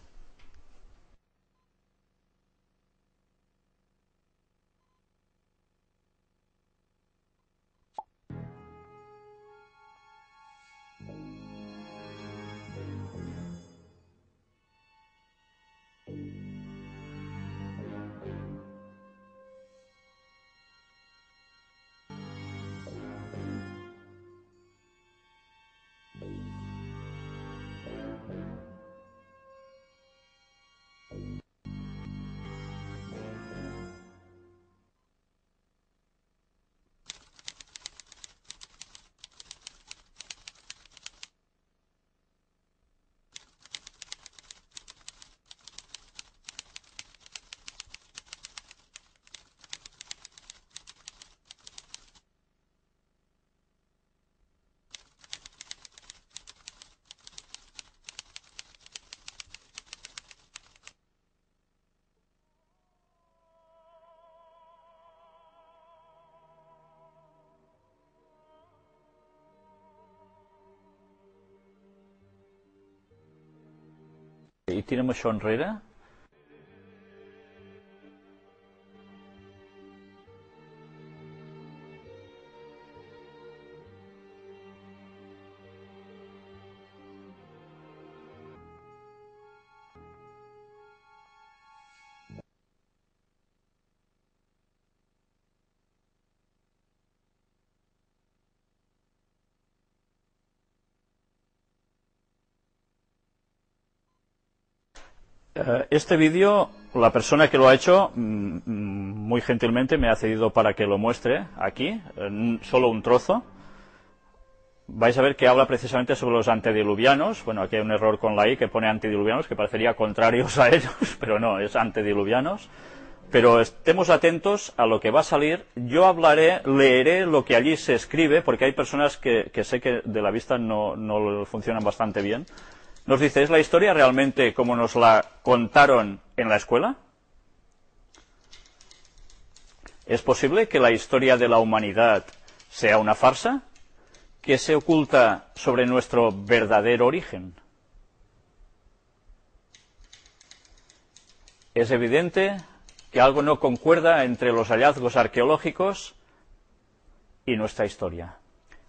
tiene una chonrera Eh, este vídeo, la persona que lo ha hecho mm, mm, muy gentilmente me ha cedido para que lo muestre aquí, solo un trozo. Vais a ver que habla precisamente sobre los antediluvianos. Bueno, aquí hay un error con la I que pone antediluvianos, que parecería contrarios a ellos, pero no, es antediluvianos. Pero estemos atentos a lo que va a salir. Yo hablaré, leeré lo que allí se escribe, porque hay personas que, sé que de la vista no funcionan bastante bien. Nos dice, ¿es la historia realmente como nos la contaron en la escuela? ¿Es posible que la historia de la humanidad sea una farsa? que se oculta sobre nuestro verdadero origen? Es evidente que algo no concuerda entre los hallazgos arqueológicos y nuestra historia.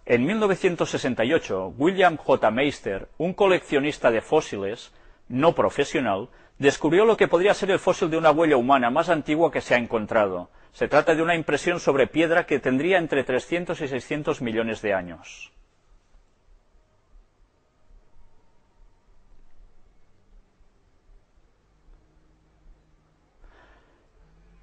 En 1968, William J. Meister, un coleccionista de fósiles, no profesional, descubrió lo que podría ser el fósil de una huella humana más antigua que se ha encontrado. Se trata de una impresión sobre piedra que tendría entre 300 y 600 millones de años.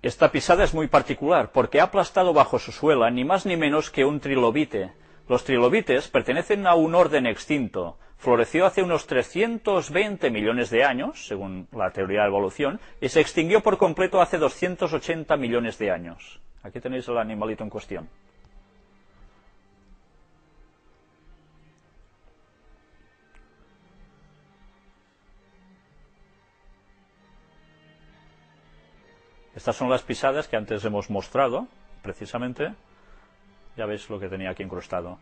Esta pisada es muy particular porque ha aplastado bajo su suela ni más ni menos que un trilobite, los trilobites pertenecen a un orden extinto. Floreció hace unos 320 millones de años, según la teoría de evolución, y se extinguió por completo hace 280 millones de años. Aquí tenéis el animalito en cuestión. Estas son las pisadas que antes hemos mostrado, precisamente. Ya ves lo que tenía aquí incrustado.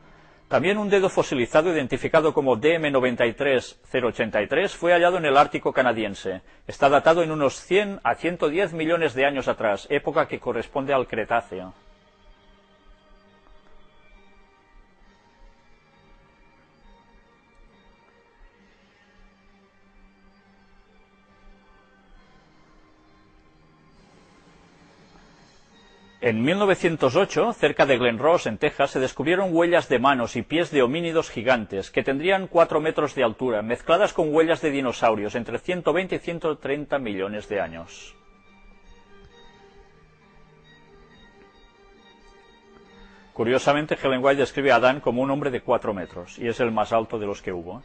También un dedo fosilizado identificado como DM93083 fue hallado en el Ártico canadiense. Está datado en unos 100 a 110 millones de años atrás, época que corresponde al Cretáceo. En 1908, cerca de Glen Ross, en Texas, se descubrieron huellas de manos y pies de homínidos gigantes, que tendrían 4 metros de altura, mezcladas con huellas de dinosaurios, entre 120 y 130 millones de años. Curiosamente, Helen White describe a Adán como un hombre de 4 metros, y es el más alto de los que hubo.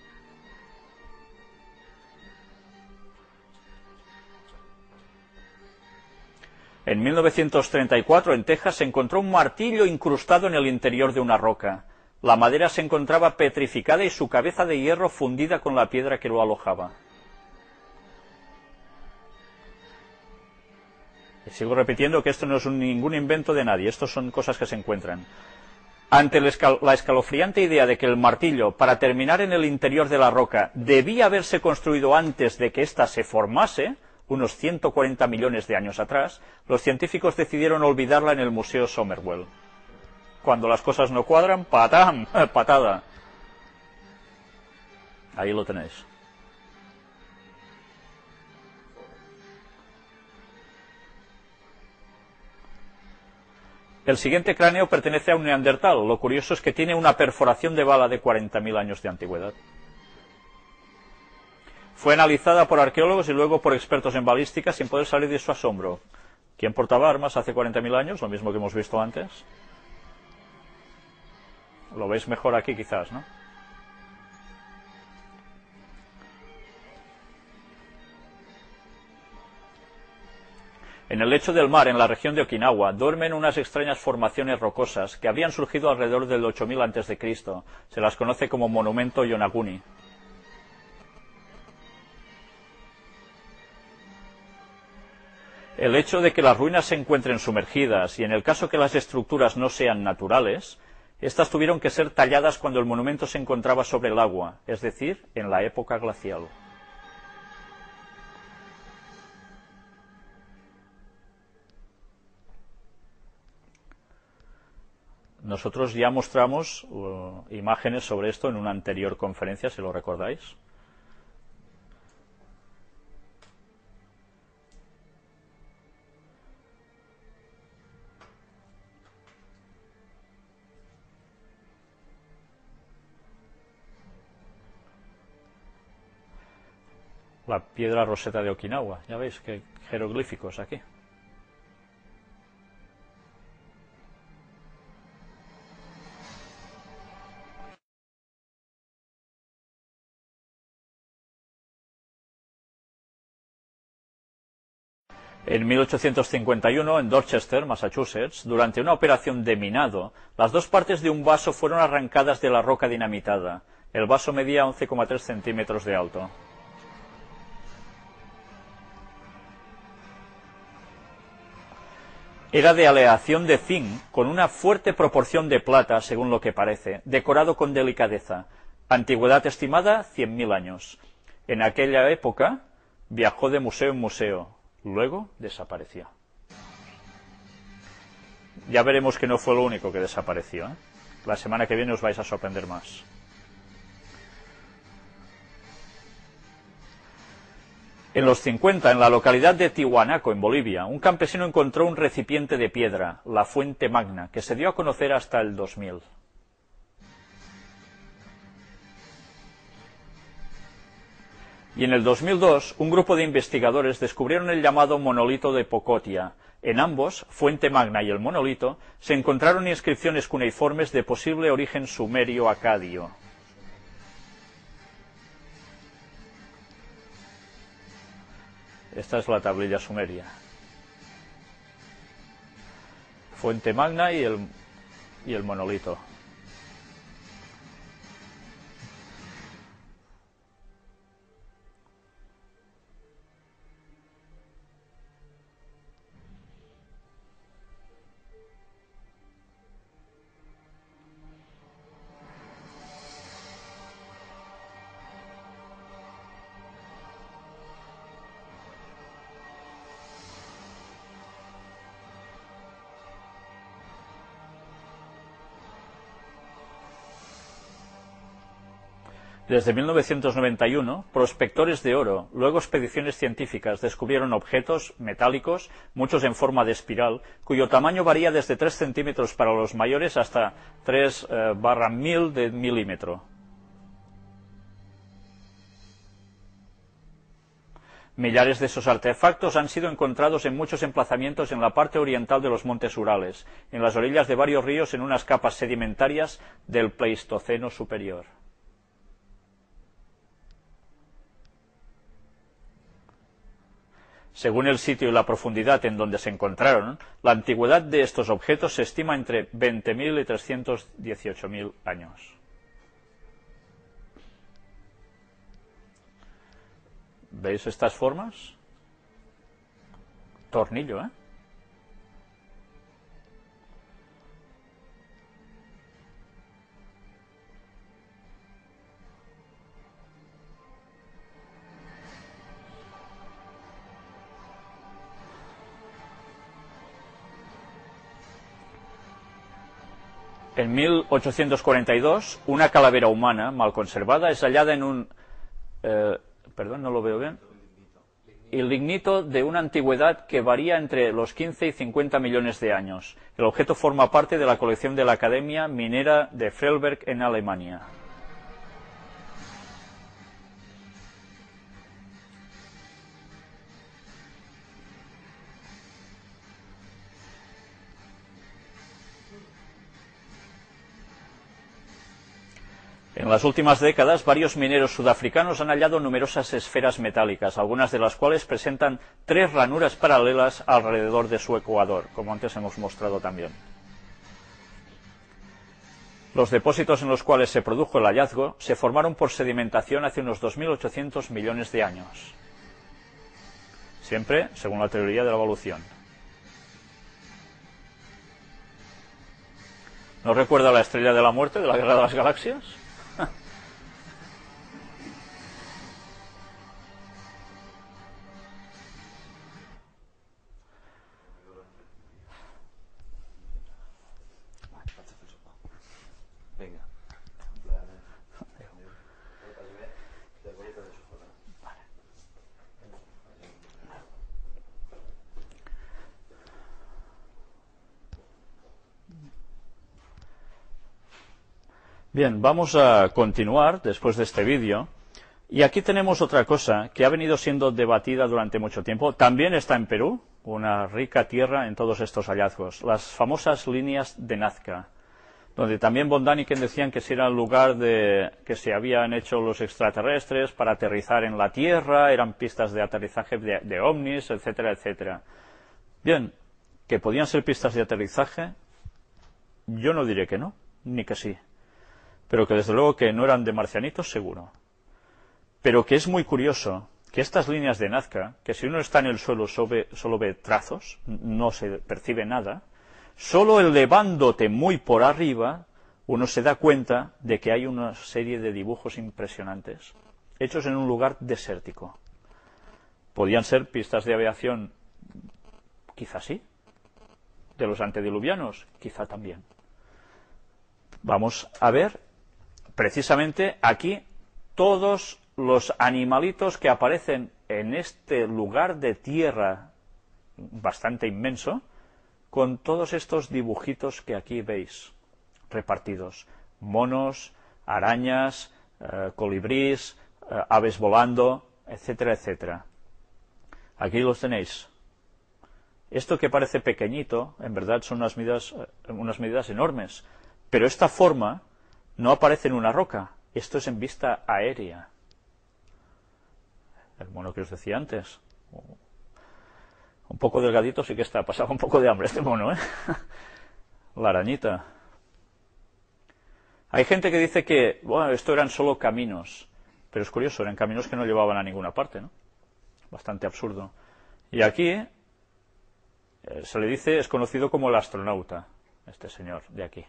En 1934, en Texas, se encontró un martillo incrustado en el interior de una roca. La madera se encontraba petrificada y su cabeza de hierro fundida con la piedra que lo alojaba. Y sigo repitiendo que esto no es un, ningún invento de nadie, Estos son cosas que se encuentran. Ante la escalofriante idea de que el martillo, para terminar en el interior de la roca, debía haberse construido antes de que ésta se formase, unos 140 millones de años atrás, los científicos decidieron olvidarla en el Museo Somerwell. Cuando las cosas no cuadran, patán, patada. Ahí lo tenéis. El siguiente cráneo pertenece a un neandertal. Lo curioso es que tiene una perforación de bala de 40.000 años de antigüedad. Fue analizada por arqueólogos y luego por expertos en balística sin poder salir de su asombro. ¿Quién portaba armas hace 40.000 años? Lo mismo que hemos visto antes. Lo veis mejor aquí quizás, ¿no? En el lecho del mar, en la región de Okinawa, duermen unas extrañas formaciones rocosas que habrían surgido alrededor del 8000 a.C. Se las conoce como monumento Yonaguni. el hecho de que las ruinas se encuentren sumergidas y en el caso que las estructuras no sean naturales, estas tuvieron que ser talladas cuando el monumento se encontraba sobre el agua, es decir, en la época glacial. Nosotros ya mostramos uh, imágenes sobre esto en una anterior conferencia, si lo recordáis. la piedra roseta de Okinawa. Ya veis que jeroglíficos aquí. En 1851, en Dorchester, Massachusetts, durante una operación de minado, las dos partes de un vaso fueron arrancadas de la roca dinamitada. El vaso medía 11,3 centímetros de alto. Era de aleación de zinc, con una fuerte proporción de plata, según lo que parece, decorado con delicadeza. Antigüedad estimada, 100.000 años. En aquella época viajó de museo en museo, luego desapareció. Ya veremos que no fue lo único que desapareció. ¿eh? La semana que viene os vais a sorprender más. En los 50, en la localidad de Tihuanaco, en Bolivia, un campesino encontró un recipiente de piedra, la Fuente Magna, que se dio a conocer hasta el 2000. Y en el 2002, un grupo de investigadores descubrieron el llamado monolito de Pocotia. En ambos, Fuente Magna y el monolito, se encontraron inscripciones cuneiformes de posible origen sumerio-acadio. Esta es la tablilla sumeria. Fuente magna y el, y el monolito. Desde 1991, prospectores de oro, luego expediciones científicas, descubrieron objetos metálicos, muchos en forma de espiral, cuyo tamaño varía desde 3 centímetros para los mayores hasta 3 eh, barra mil de milímetro. Millares de esos artefactos han sido encontrados en muchos emplazamientos en la parte oriental de los montes Urales, en las orillas de varios ríos en unas capas sedimentarias del Pleistoceno superior. Según el sitio y la profundidad en donde se encontraron, la antigüedad de estos objetos se estima entre 20.000 y 318.000 años. ¿Veis estas formas? Tornillo, ¿eh? En 1842, una calavera humana mal conservada es hallada en un... Eh, perdón, no lo veo bien. lignito de una antigüedad que varía entre los 15 y 50 millones de años. El objeto forma parte de la colección de la Academia Minera de Freiberg en Alemania. En las últimas décadas, varios mineros sudafricanos han hallado numerosas esferas metálicas, algunas de las cuales presentan tres ranuras paralelas alrededor de su ecuador, como antes hemos mostrado también. Los depósitos en los cuales se produjo el hallazgo se formaron por sedimentación hace unos 2.800 millones de años. Siempre según la teoría de la evolución. ¿No recuerda la estrella de la muerte de la Guerra de las Galaxias? Bien, vamos a continuar después de este vídeo. Y aquí tenemos otra cosa que ha venido siendo debatida durante mucho tiempo. También está en Perú, una rica tierra en todos estos hallazgos. Las famosas líneas de Nazca, donde también y que decían que si era el lugar de, que se habían hecho los extraterrestres para aterrizar en la Tierra, eran pistas de aterrizaje de, de ovnis, etcétera, etcétera. Bien, que podían ser pistas de aterrizaje, yo no diré que no, ni que sí pero que desde luego que no eran de marcianitos seguro. Pero que es muy curioso que estas líneas de Nazca, que si uno está en el suelo solo ve, trazos, no se percibe nada, solo elevándote muy por arriba, uno se da cuenta de que hay una serie de dibujos impresionantes, hechos en un lugar desértico. Podían ser pistas de aviación, quizás sí, de los antediluvianos, quizá también. Vamos a ver precisamente aquí todos los animalitos que aparecen en este lugar de tierra bastante inmenso, con todos estos dibujitos que aquí veis repartidos. Monos, arañas, eh, colibrís, eh, aves volando, etcétera, etcétera. Aquí los tenéis. Esto que parece pequeñito, en verdad son medidas, eh, unas medidas enormes. Pero esta forma no aparece en una roca. Esto es en vista aérea. El mono que os decía antes. Un poco delgadito sí que está. Pasaba un poco de hambre este mono, ¿eh? La arañita. Hay gente que dice que, bueno, esto eran solo caminos. Pero es curioso, eran caminos que no llevaban a ninguna parte, ¿no? Bastante absurdo. Y aquí eh, se le dice, es conocido como el astronauta, este señor de aquí.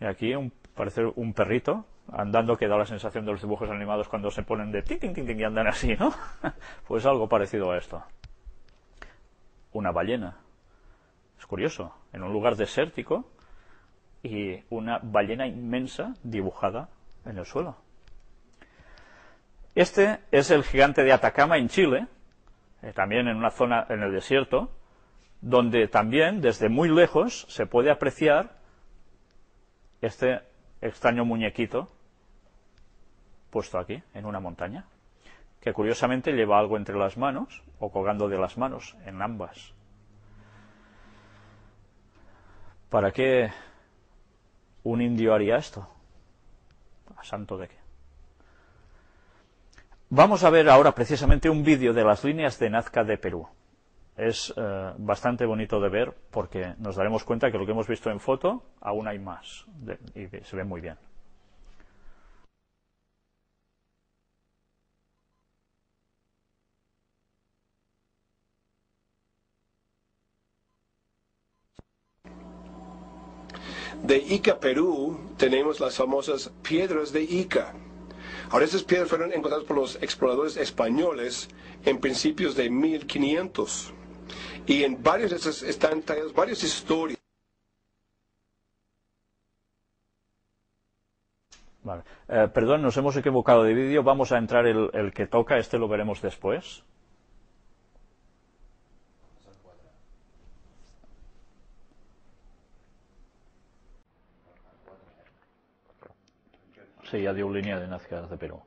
Y aquí un, parece un perrito andando que da la sensación de los dibujos animados cuando se ponen de tin, y andan así, ¿no? Pues algo parecido a esto. Una ballena. Es curioso. En un lugar desértico y una ballena inmensa dibujada en el suelo. Este es el gigante de Atacama en Chile, eh, también en una zona en el desierto, donde también desde muy lejos se puede apreciar este extraño muñequito puesto aquí, en una montaña, que curiosamente lleva algo entre las manos o colgando de las manos, en ambas. ¿Para qué un indio haría esto? ¿A santo de qué? Vamos a ver ahora precisamente un vídeo de las líneas de Nazca de Perú es eh, bastante bonito de ver porque nos daremos cuenta que lo que hemos visto en foto aún hay más y se ve muy bien. De Ica, Perú, tenemos las famosas piedras de Ica. Ahora, estas piedras fueron encontradas por los exploradores españoles en principios de 1500. Y en varios de esos están tallados varias historias. Vale. Eh, perdón, nos hemos equivocado de vídeo. Vamos a entrar el, el que toca. Este lo veremos después. Sí, ya dio línea de Nazca de Perú.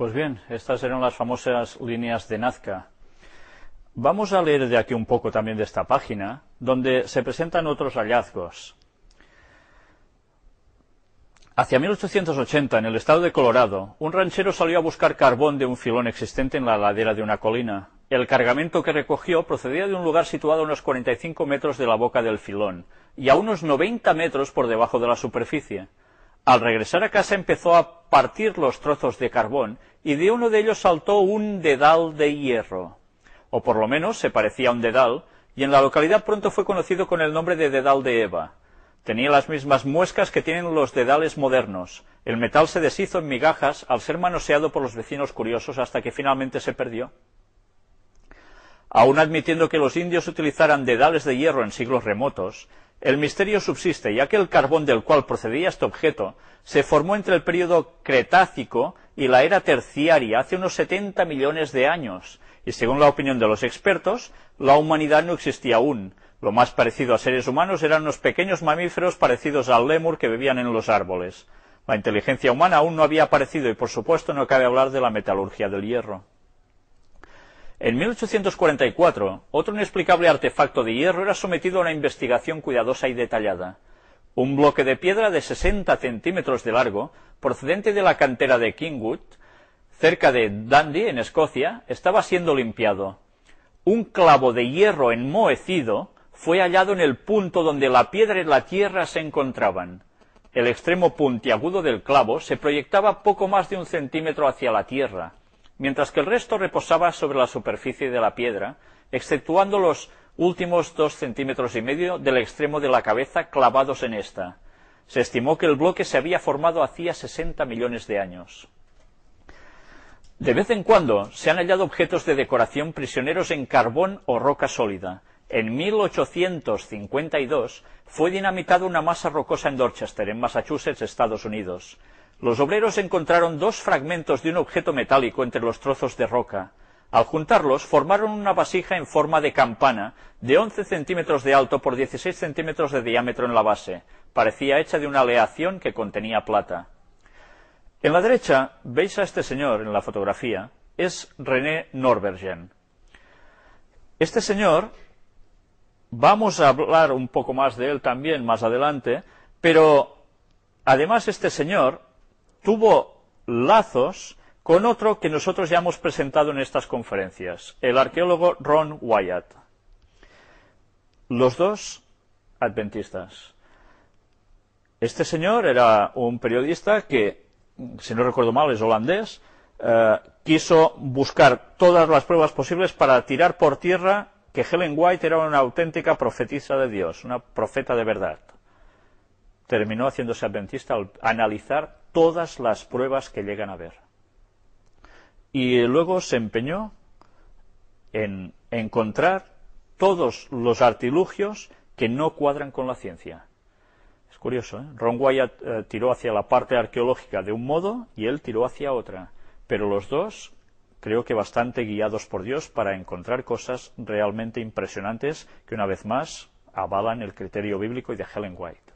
Pues bien, estas eran las famosas líneas de Nazca. Vamos a leer de aquí un poco también de esta página, donde se presentan otros hallazgos. Hacia 1880, en el estado de Colorado, un ranchero salió a buscar carbón de un filón existente en la ladera de una colina. El cargamento que recogió procedía de un lugar situado a unos 45 metros de la boca del filón y a unos 90 metros por debajo de la superficie. Al regresar a casa empezó a partir los trozos de carbón y de uno de ellos saltó un dedal de hierro. O por lo menos se parecía a un dedal, y en la localidad pronto fue conocido con el nombre de dedal de Eva. Tenía las mismas muescas que tienen los dedales modernos. El metal se deshizo en migajas al ser manoseado por los vecinos curiosos hasta que finalmente se perdió. Aun admitiendo que los indios utilizaran dedales de hierro en siglos remotos, el misterio subsiste, ya que el carbón del cual procedía este objeto se formó entre el período Cretácico y la era terciaria, hace unos 70 millones de años, y según la opinión de los expertos, la humanidad no existía aún. Lo más parecido a seres humanos eran los pequeños mamíferos parecidos al lemur que vivían en los árboles. La inteligencia humana aún no había aparecido y, por supuesto, no cabe hablar de la metalurgia del hierro. En 1844, otro inexplicable artefacto de hierro era sometido a una investigación cuidadosa y detallada. Un bloque de piedra de 60 centímetros de largo, procedente de la cantera de Kingwood, cerca de Dundee, en Escocia, estaba siendo limpiado. Un clavo de hierro enmohecido fue hallado en el punto donde la piedra y la tierra se encontraban. El extremo puntiagudo del clavo se proyectaba poco más de un centímetro hacia la tierra mientras que el resto reposaba sobre la superficie de la piedra, exceptuando los últimos dos centímetros y medio del extremo de la cabeza clavados en esta. Se estimó que el bloque se había formado hacía 60 millones de años. De vez en cuando se han hallado objetos de decoración prisioneros en carbón o roca sólida. En 1852 fue dinamitada una masa rocosa en Dorchester, en Massachusetts, Estados Unidos. Los obreros encontraron dos fragmentos de un objeto metálico entre los trozos de roca. Al juntarlos formaron una vasija en forma de campana de 11 centímetros de alto por 16 centímetros de diámetro en la base. Parecía hecha de una aleación que contenía plata. En la derecha veis a este señor en la fotografía. Es René Norbergen. Este señor, vamos a hablar un poco más de él también más adelante, pero además este señor tuvo lazos con otro que nosotros ya hemos presentado en estas conferencias, el arqueólogo Ron Wyatt. Los dos adventistas. Este señor era un periodista que, si no recuerdo mal, es holandés, eh, quiso buscar todas las pruebas posibles para tirar por tierra que Helen White era una auténtica profetisa de Dios, una profeta de verdad. Terminó haciéndose adventista al analizar todas las pruebas que llegan a ver. Y luego se empeñó en encontrar todos los artilugios que no cuadran con la ciencia. Es curioso, ¿eh? Ron Wyatt eh, tiró hacia la parte arqueológica de un modo y él tiró hacia otra, pero los dos creo que bastante guiados por Dios para encontrar cosas realmente impresionantes que una vez más avalan el criterio bíblico y de Helen White.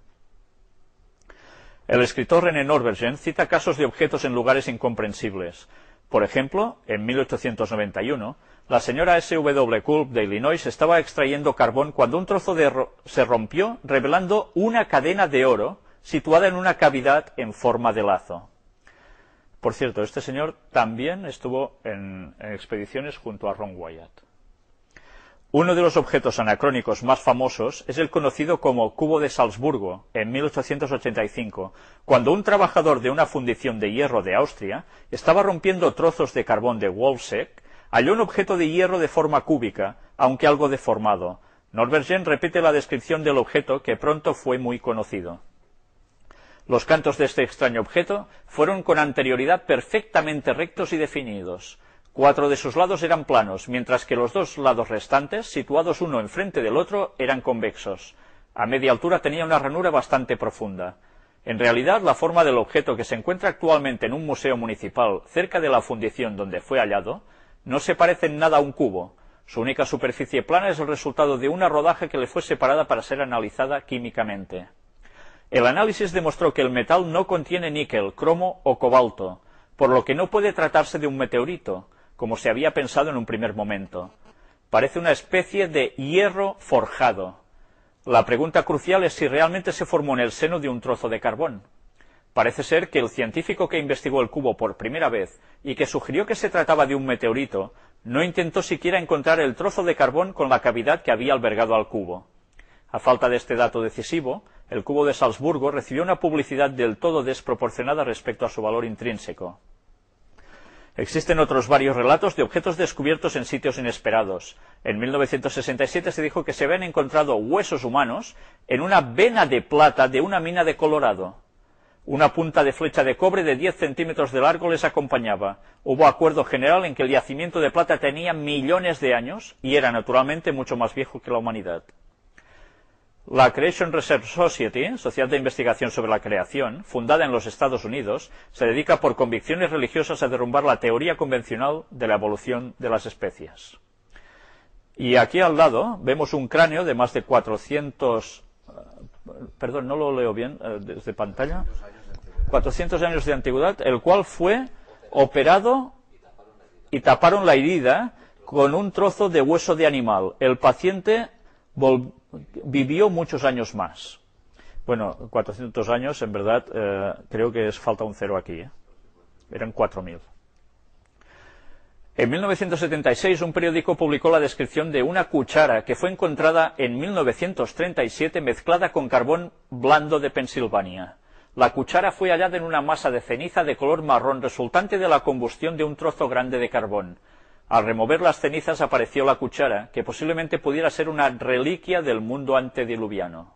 El escritor René Norbergen cita casos de objetos en lugares incomprensibles. Por ejemplo, en 1891, la señora S.W. Culp de Illinois estaba extrayendo carbón cuando un trozo de se rompió revelando una cadena de oro situada en una cavidad en forma de lazo. Por cierto, este señor también estuvo en expediciones junto a Ron Wyatt. Uno de los objetos anacrónicos más famosos es el conocido como Cubo de Salzburgo, en 1885, cuando un trabajador de una fundición de hierro de Austria estaba rompiendo trozos de carbón de Wolseck, halló un objeto de hierro de forma cúbica, aunque algo deformado. Norbergen repite la descripción del objeto que pronto fue muy conocido. Los cantos de este extraño objeto fueron con anterioridad perfectamente rectos y definidos. Cuatro de sus lados eran planos, mientras que los dos lados restantes, situados uno enfrente del otro, eran convexos. A media altura tenía una ranura bastante profunda. En realidad, la forma del objeto que se encuentra actualmente en un museo municipal cerca de la fundición donde fue hallado no se parece en nada a un cubo. Su única superficie plana es el resultado de una rodaja que le fue separada para ser analizada químicamente. El análisis demostró que el metal no contiene níquel, cromo o cobalto, por lo que no puede tratarse de un meteorito como se había pensado en un primer momento. Parece una especie de hierro forjado. La pregunta crucial es si realmente se formó en el seno de un trozo de carbón. Parece ser que el científico que investigó el cubo por primera vez y que sugirió que se trataba de un meteorito, no intentó siquiera encontrar el trozo de carbón con la cavidad que había albergado al cubo. A falta de este dato decisivo, el cubo de Salzburgo recibió una publicidad del todo desproporcionada respecto a su valor intrínseco. Existen otros varios relatos de objetos descubiertos en sitios inesperados. En 1967 se dijo que se habían encontrado huesos humanos en una vena de plata de una mina de Colorado. Una punta de flecha de cobre de 10 centímetros de largo les acompañaba. Hubo acuerdo general en que el yacimiento de plata tenía millones de años y era naturalmente mucho más viejo que la humanidad. La Creation Research Society, Sociedad de Investigación sobre la Creación, fundada en los Estados Unidos, se dedica por convicciones religiosas a derrumbar la teoría convencional de la evolución de las especies. Y aquí al lado vemos un cráneo de más de 400... Eh, perdón, no lo leo bien eh, desde pantalla. 400 años de antigüedad, el cual fue operado y taparon la herida con un trozo de hueso de animal. El paciente volvió vivió muchos años más. Bueno, 400 años, en verdad, eh, creo que es falta un cero aquí. ¿eh? Eran 4.000. En 1976 un periódico publicó la descripción de una cuchara que fue encontrada en 1937 mezclada con carbón blando de Pensilvania. La cuchara fue hallada en una masa de ceniza de color marrón resultante de la combustión de un trozo grande de carbón. Al remover las cenizas apareció la cuchara, que posiblemente pudiera ser una reliquia del mundo antediluviano.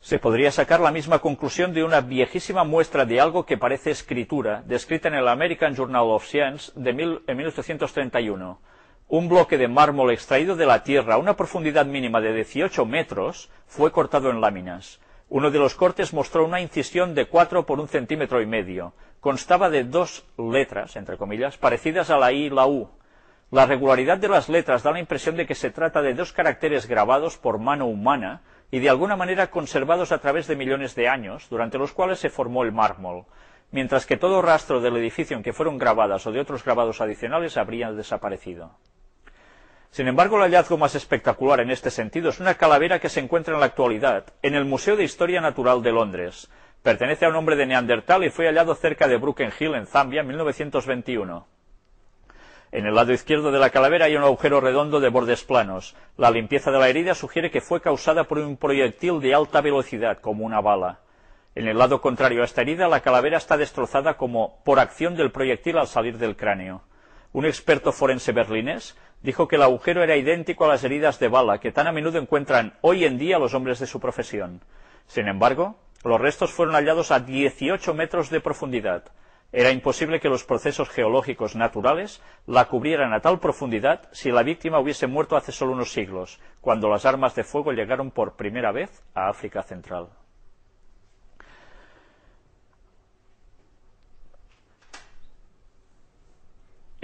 Se podría sacar la misma conclusión de una viejísima muestra de algo que parece escritura, descrita en el American Journal of Science de mil, en 1831. Un bloque de mármol extraído de la tierra a una profundidad mínima de 18 metros fue cortado en láminas. Uno de los cortes mostró una incisión de cuatro por un centímetro y medio. Constaba de dos letras, entre comillas, parecidas a la I y la U. La regularidad de las letras da la impresión de que se trata de dos caracteres grabados por mano humana y de alguna manera conservados a través de millones de años, durante los cuales se formó el mármol, mientras que todo rastro del edificio en que fueron grabadas o de otros grabados adicionales habría desaparecido. Sin embargo, el hallazgo más espectacular en este sentido es una calavera que se encuentra en la actualidad en el Museo de Historia Natural de Londres. Pertenece a un hombre de Neandertal y fue hallado cerca de Broken Hill, en Zambia, en 1921. En el lado izquierdo de la calavera hay un agujero redondo de bordes planos. La limpieza de la herida sugiere que fue causada por un proyectil de alta velocidad, como una bala. En el lado contrario a esta herida, la calavera está destrozada como por acción del proyectil al salir del cráneo. Un experto forense berlinés dijo que el agujero era idéntico a las heridas de bala que tan a menudo encuentran hoy en día los hombres de su profesión. Sin embargo, los restos fueron hallados a 18 metros de profundidad. Era imposible que los procesos geológicos naturales la cubrieran a tal profundidad si la víctima hubiese muerto hace solo unos siglos, cuando las armas de fuego llegaron por primera vez a África Central.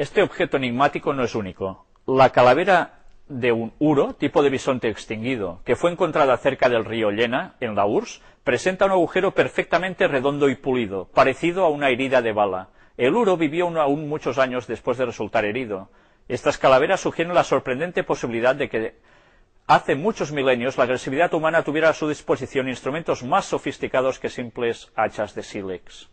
Este objeto enigmático no es único. La calavera de un uro, tipo de bisonte extinguido, que fue encontrada cerca del río Llena, en la URSS, presenta un agujero perfectamente redondo y pulido, parecido a una herida de bala. El uro vivió aún muchos años después de resultar herido. Estas calaveras sugieren la sorprendente posibilidad de que hace muchos milenios la agresividad humana tuviera a su disposición instrumentos más sofisticados que simples hachas de sílex.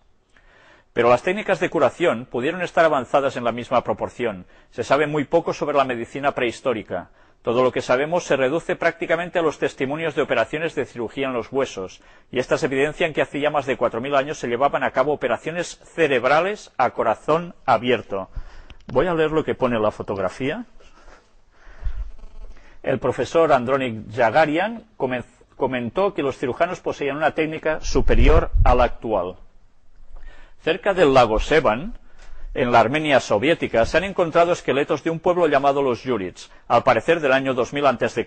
Pero las técnicas de curación pudieron estar avanzadas en la misma proporción. Se sabe muy poco sobre la medicina prehistórica. Todo lo que sabemos se reduce prácticamente a los testimonios de operaciones de cirugía en los huesos, y estas evidencian que hace ya más de 4.000 años se llevaban a cabo operaciones cerebrales a corazón abierto. Voy a leer lo que pone la fotografía. El profesor Andronic Jagarian comentó que los cirujanos poseían una técnica superior a la actual. Cerca del lago Sevan, en la Armenia soviética, se han encontrado esqueletos de un pueblo llamado los Yurits, al parecer del año 2000 a.C.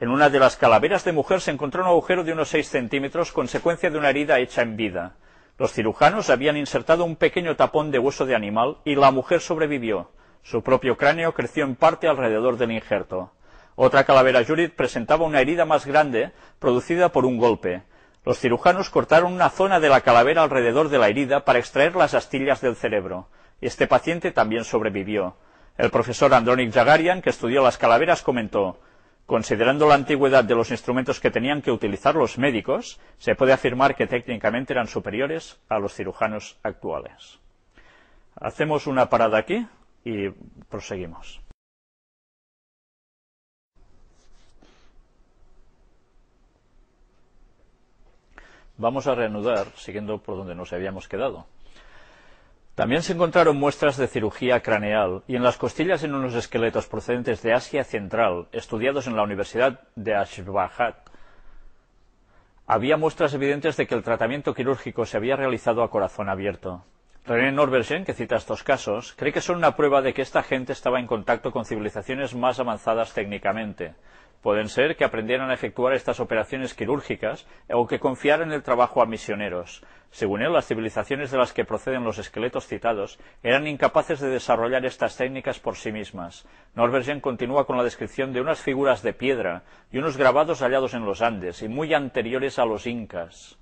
En una de las calaveras de mujer se encontró un agujero de unos 6 centímetros, consecuencia de una herida hecha en vida. Los cirujanos habían insertado un pequeño tapón de hueso de animal y la mujer sobrevivió. Su propio cráneo creció en parte alrededor del injerto. Otra calavera Yurit presentaba una herida más grande, producida por un golpe. Los cirujanos cortaron una zona de la calavera alrededor de la herida para extraer las astillas del cerebro. Este paciente también sobrevivió. El profesor Andronic Jagarian, que estudió las calaveras, comentó Considerando la antigüedad de los instrumentos que tenían que utilizar los médicos, se puede afirmar que técnicamente eran superiores a los cirujanos actuales. Hacemos una parada aquí y proseguimos. Vamos a reanudar siguiendo por donde nos habíamos quedado. También se encontraron muestras de cirugía craneal y en las costillas en unos esqueletos procedentes de Asia Central, estudiados en la Universidad de Ashgabat. Había muestras evidentes de que el tratamiento quirúrgico se había realizado a corazón abierto. René Norbergen, que cita estos casos, cree que son una prueba de que esta gente estaba en contacto con civilizaciones más avanzadas técnicamente, Pueden ser que aprendieran a efectuar estas operaciones quirúrgicas o que confiaran el trabajo a misioneros. Según él, las civilizaciones de las que proceden los esqueletos citados eran incapaces de desarrollar estas técnicas por sí mismas. Norbergen continúa con la descripción de unas figuras de piedra y unos grabados hallados en los Andes y muy anteriores a los incas.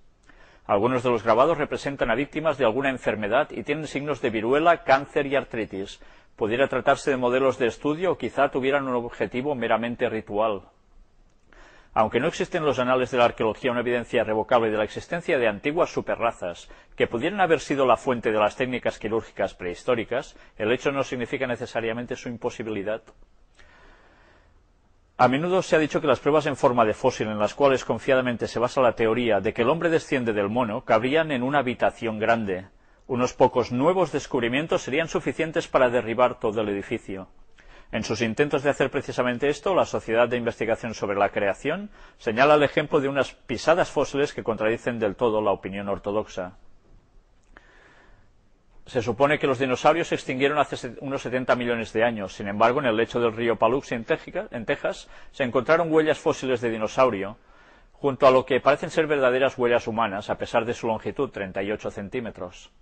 Algunos de los grabados representan a víctimas de alguna enfermedad y tienen signos de viruela, cáncer y artritis. Pudiera tratarse de modelos de estudio o quizá tuvieran un objetivo meramente ritual. Aunque no existen los anales de la arqueología una evidencia irrevocable de la existencia de antiguas superrazas que pudieran haber sido la fuente de las técnicas quirúrgicas prehistóricas, el hecho no significa necesariamente su imposibilidad. A menudo se ha dicho que las pruebas en forma de fósil en las cuales confiadamente se basa la teoría de que el hombre desciende del mono cabrían en una habitación grande. Unos pocos nuevos descubrimientos serían suficientes para derribar todo el edificio. En sus intentos de hacer precisamente esto, la Sociedad de Investigación sobre la Creación señala el ejemplo de unas pisadas fósiles que contradicen del todo la opinión ortodoxa. Se supone que los dinosaurios se extinguieron hace unos 70 millones de años. Sin embargo, en el lecho del río Palux, en, en Texas, se encontraron huellas fósiles de dinosaurio, junto a lo que parecen ser verdaderas huellas humanas, a pesar de su longitud, 38 centímetros.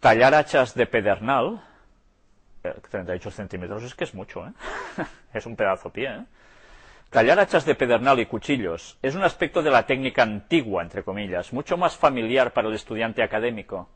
Tallar hachas de pedernal, 38 eh, centímetros es que es mucho, ¿eh? es un pedazo pie. ¿eh? Tallar hachas de pedernal y cuchillos es un aspecto de la técnica antigua, entre comillas, mucho más familiar para el estudiante académico.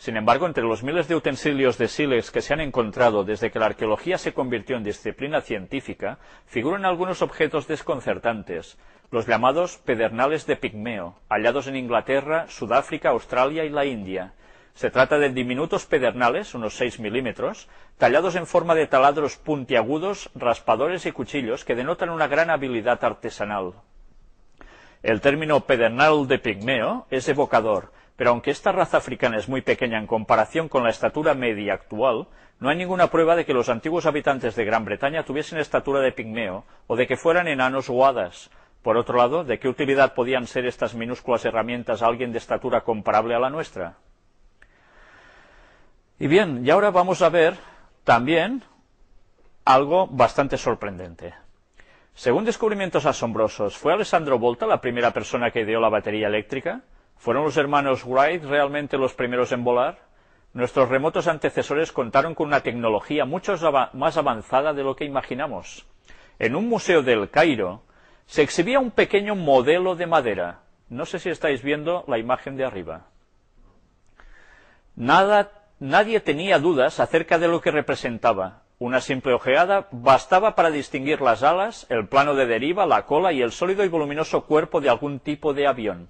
Sin embargo, entre los miles de utensilios de sílex que se han encontrado desde que la arqueología se convirtió en disciplina científica, figuran algunos objetos desconcertantes, los llamados pedernales de pigmeo, hallados en Inglaterra, Sudáfrica, Australia y la India. Se trata de diminutos pedernales, unos 6 milímetros, tallados en forma de taladros puntiagudos, raspadores y cuchillos que denotan una gran habilidad artesanal. El término pedernal de pigmeo es evocador, pero aunque esta raza africana es muy pequeña en comparación con la estatura media actual, no hay ninguna prueba de que los antiguos habitantes de Gran Bretaña tuviesen estatura de pigmeo o de que fueran enanos o hadas. Por otro lado, ¿de qué utilidad podían ser estas minúsculas herramientas a alguien de estatura comparable a la nuestra? Y bien, y ahora vamos a ver también algo bastante sorprendente. Según descubrimientos asombrosos, ¿fue Alessandro Volta la primera persona que ideó la batería eléctrica? ¿Fueron los hermanos Wright realmente los primeros en volar? Nuestros remotos antecesores contaron con una tecnología mucho más avanzada de lo que imaginamos. En un museo del Cairo se exhibía un pequeño modelo de madera. No sé si estáis viendo la imagen de arriba. nadie tenía dudas acerca de lo que representaba. Una simple ojeada bastaba para distinguir las alas, el plano de deriva, la cola y el sólido y voluminoso cuerpo de algún tipo de avión.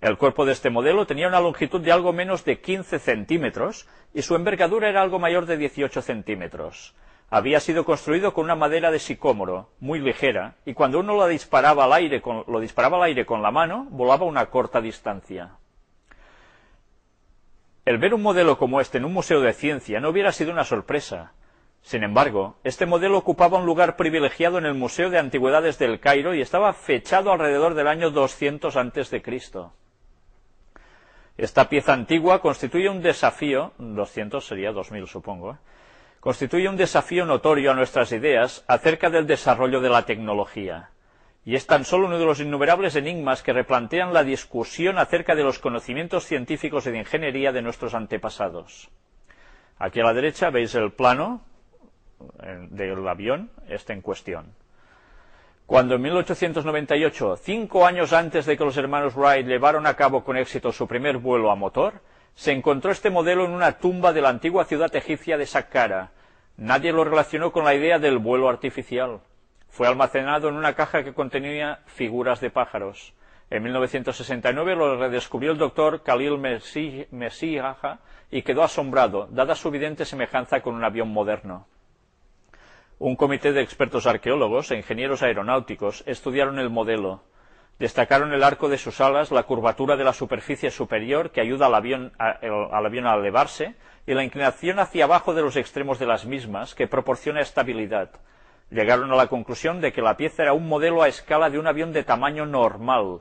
El cuerpo de este modelo tenía una longitud de algo menos de 15 centímetros y su envergadura era algo mayor de 18 centímetros. Había sido construido con una madera de sicómoro, muy ligera, y cuando uno lo disparaba al aire con, lo disparaba aire con la mano, volaba una corta distancia. El ver un modelo como este en un museo de ciencia no hubiera sido una sorpresa. Sin embargo, este modelo ocupaba un lugar privilegiado en el Museo de Antigüedades del Cairo y estaba fechado alrededor del año 200 antes de Cristo. Esta pieza antigua constituye un desafío, 200 sería 2000 supongo, ¿eh? constituye un desafío notorio a nuestras ideas acerca del desarrollo de la tecnología. Y es tan solo uno de los innumerables enigmas que replantean la discusión acerca de los conocimientos científicos y de ingeniería de nuestros antepasados. Aquí a la derecha veis el plano eh, del avión, este en cuestión. Cuando en 1898, cinco años antes de que los hermanos Wright llevaron a cabo con éxito su primer vuelo a motor, se encontró este modelo en una tumba de la antigua ciudad egipcia de Saqqara. Nadie lo relacionó con la idea del vuelo artificial. Fue almacenado en una caja que contenía figuras de pájaros. En 1969 lo redescubrió el doctor Khalil Mesihaja y quedó asombrado, dada su evidente semejanza con un avión moderno. Un comité de expertos arqueólogos e ingenieros aeronáuticos estudiaron el modelo. Destacaron el arco de sus alas, la curvatura de la superficie superior que ayuda al avión a, elevarse y la inclinación hacia abajo de los extremos de las mismas que proporciona estabilidad. Llegaron a la conclusión de que la pieza era un modelo a escala de un avión de tamaño normal.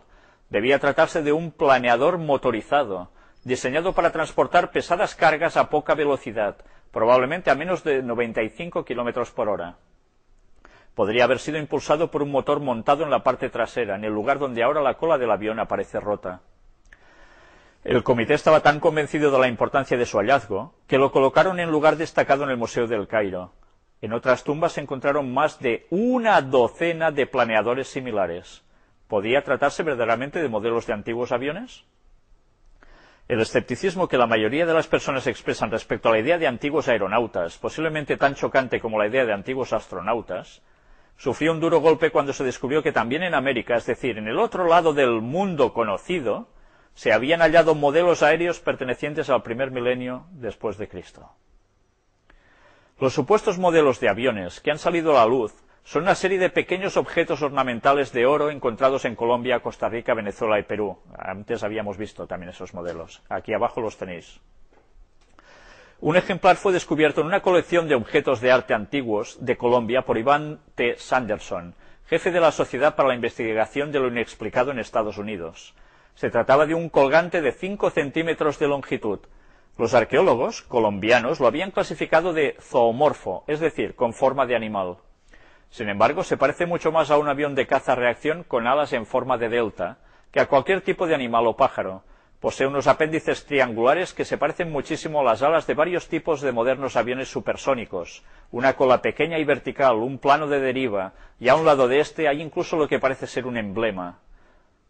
Debía tratarse de un planeador motorizado, diseñado para transportar pesadas cargas a poca velocidad, probablemente a menos de 95 km por hora. Podría haber sido impulsado por un motor montado en la parte trasera, en el lugar donde ahora la cola del avión aparece rota. El comité estaba tan convencido de la importancia de su hallazgo que lo colocaron en lugar destacado en el Museo del Cairo. En otras tumbas se encontraron más de una docena de planeadores similares. ¿Podía tratarse verdaderamente de modelos de antiguos aviones? El escepticismo que la mayoría de las personas expresan respecto a la idea de antiguos aeronautas, posiblemente tan chocante como la idea de antiguos astronautas, sufrió un duro golpe cuando se descubrió que también en América, es decir, en el otro lado del mundo conocido, se habían hallado modelos aéreos pertenecientes al primer milenio después de Cristo. Los supuestos modelos de aviones que han salido a la luz son una serie de pequeños objetos ornamentales de oro encontrados en Colombia, Costa Rica, Venezuela y Perú. Antes habíamos visto también esos modelos. Aquí abajo los tenéis. Un ejemplar fue descubierto en una colección de objetos de arte antiguos de Colombia por Iván T. Sanderson, jefe de la Sociedad para la Investigación de lo Inexplicado en Estados Unidos. Se trataba de un colgante de 5 centímetros de longitud. Los arqueólogos colombianos lo habían clasificado de zoomorfo, es decir, con forma de animal. Sin embargo, se parece mucho más a un avión de caza reacción con alas en forma de delta que a cualquier tipo de animal o pájaro. Posee unos apéndices triangulares que se parecen muchísimo a las alas de varios tipos de modernos aviones supersónicos, una cola pequeña y vertical, un plano de deriva, y a un lado de este hay incluso lo que parece ser un emblema.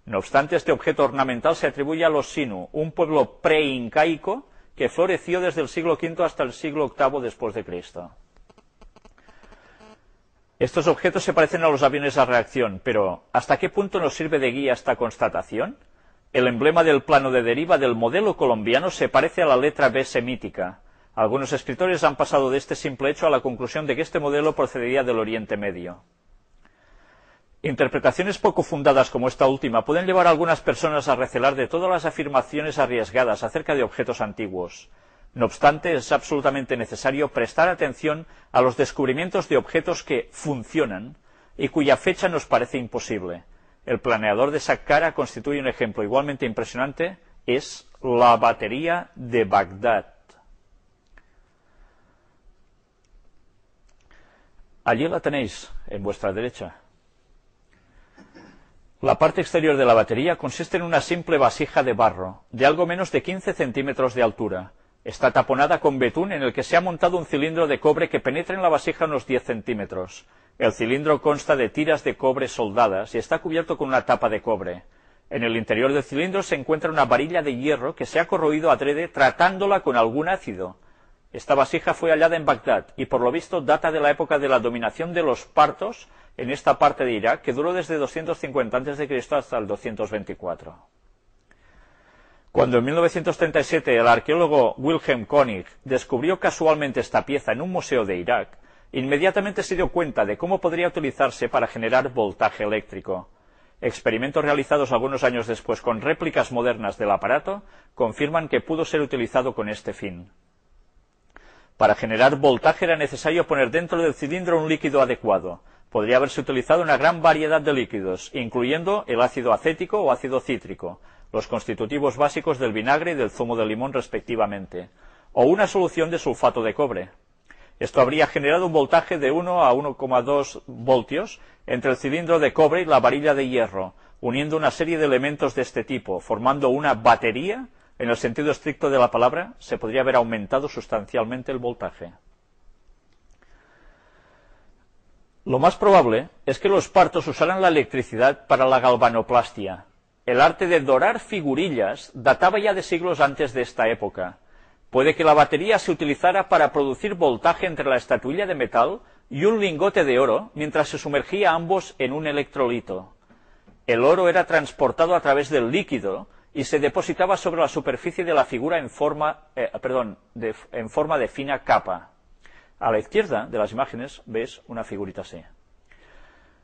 No obstante, este objeto ornamental se atribuye a los Sinu, un pueblo preincaico que floreció desde el siglo V hasta el siglo VIII después de Cristo. Estos objetos se parecen a los aviones a reacción, pero ¿hasta qué punto nos sirve de guía esta constatación? El emblema del plano de deriva del modelo colombiano se parece a la letra B semítica. Algunos escritores han pasado de este simple hecho a la conclusión de que este modelo procedería del Oriente Medio. Interpretaciones poco fundadas como esta última pueden llevar a algunas personas a recelar de todas las afirmaciones arriesgadas acerca de objetos antiguos. No obstante, es absolutamente necesario prestar atención a los descubrimientos de objetos que funcionan y cuya fecha nos parece imposible. El planeador de Saqqara constituye un ejemplo igualmente impresionante, es la batería de Bagdad. Allí la tenéis, en vuestra derecha. La parte exterior de la batería consiste en una simple vasija de barro, de algo menos de 15 centímetros de altura, Está taponada con betún en el que se ha montado un cilindro de cobre que penetra en la vasija unos 10 centímetros. El cilindro consta de tiras de cobre soldadas y está cubierto con una tapa de cobre. En el interior del cilindro se encuentra una varilla de hierro que se ha corroído adrede tratándola con algún ácido. Esta vasija fue hallada en Bagdad y por lo visto data de la época de la dominación de los partos en esta parte de Irak que duró desde 250 a.C. hasta el 224. Cuando en 1937 el arqueólogo Wilhelm Koenig descubrió casualmente esta pieza en un museo de Irak, inmediatamente se dio cuenta de cómo podría utilizarse para generar voltaje eléctrico. Experimentos realizados algunos años después con réplicas modernas del aparato confirman que pudo ser utilizado con este fin. Para generar voltaje era necesario poner dentro del cilindro un líquido adecuado. Podría haberse utilizado una gran variedad de líquidos, incluyendo el ácido acético o ácido cítrico, los constitutivos básicos del vinagre y del zumo de limón respectivamente, o una solución de sulfato de cobre. Esto habría generado un voltaje de 1 a 1,2 voltios entre el cilindro de cobre y la varilla de hierro, uniendo una serie de elementos de este tipo, formando una batería, en el sentido estricto de la palabra, se podría haber aumentado sustancialmente el voltaje. Lo más probable es que los partos usaran la electricidad para la galvanoplastia, el arte de dorar figurillas databa ya de siglos antes de esta época. Puede que la batería se utilizara para producir voltaje entre la estatuilla de metal y un lingote de oro mientras se sumergía ambos en un electrolito. El oro era transportado a través del líquido y se depositaba sobre la superficie de la figura en forma, eh, de fina capa. A la izquierda de las imágenes ves una figurita así.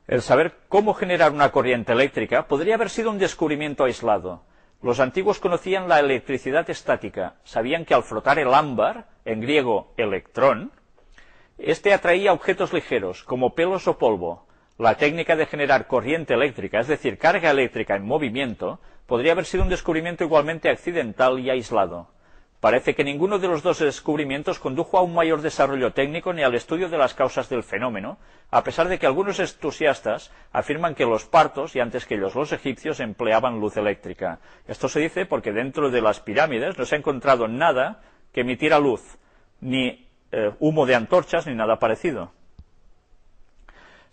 El saber cómo generar una corriente eléctrica podría haber sido un descubrimiento aislado. Los antiguos conocían la electricidad estática, sabían que al frotar el ámbar, en griego electrón, este atraía objetos ligeros, como pelos o polvo. La técnica de generar corriente eléctrica, es decir, carga eléctrica en movimiento, podría haber sido un descubrimiento igualmente accidental y aislado. Parece que ninguno de los dos descubrimientos condujo a un mayor desarrollo técnico ni al estudio de las causas del fenómeno, a pesar de que algunos entusiastas afirman que los partos, y antes que ellos los egipcios, empleaban luz eléctrica. Esto se dice porque dentro de las pirámides no se ha encontrado nada que emitiera luz, ni eh, humo de antorchas, ni nada parecido.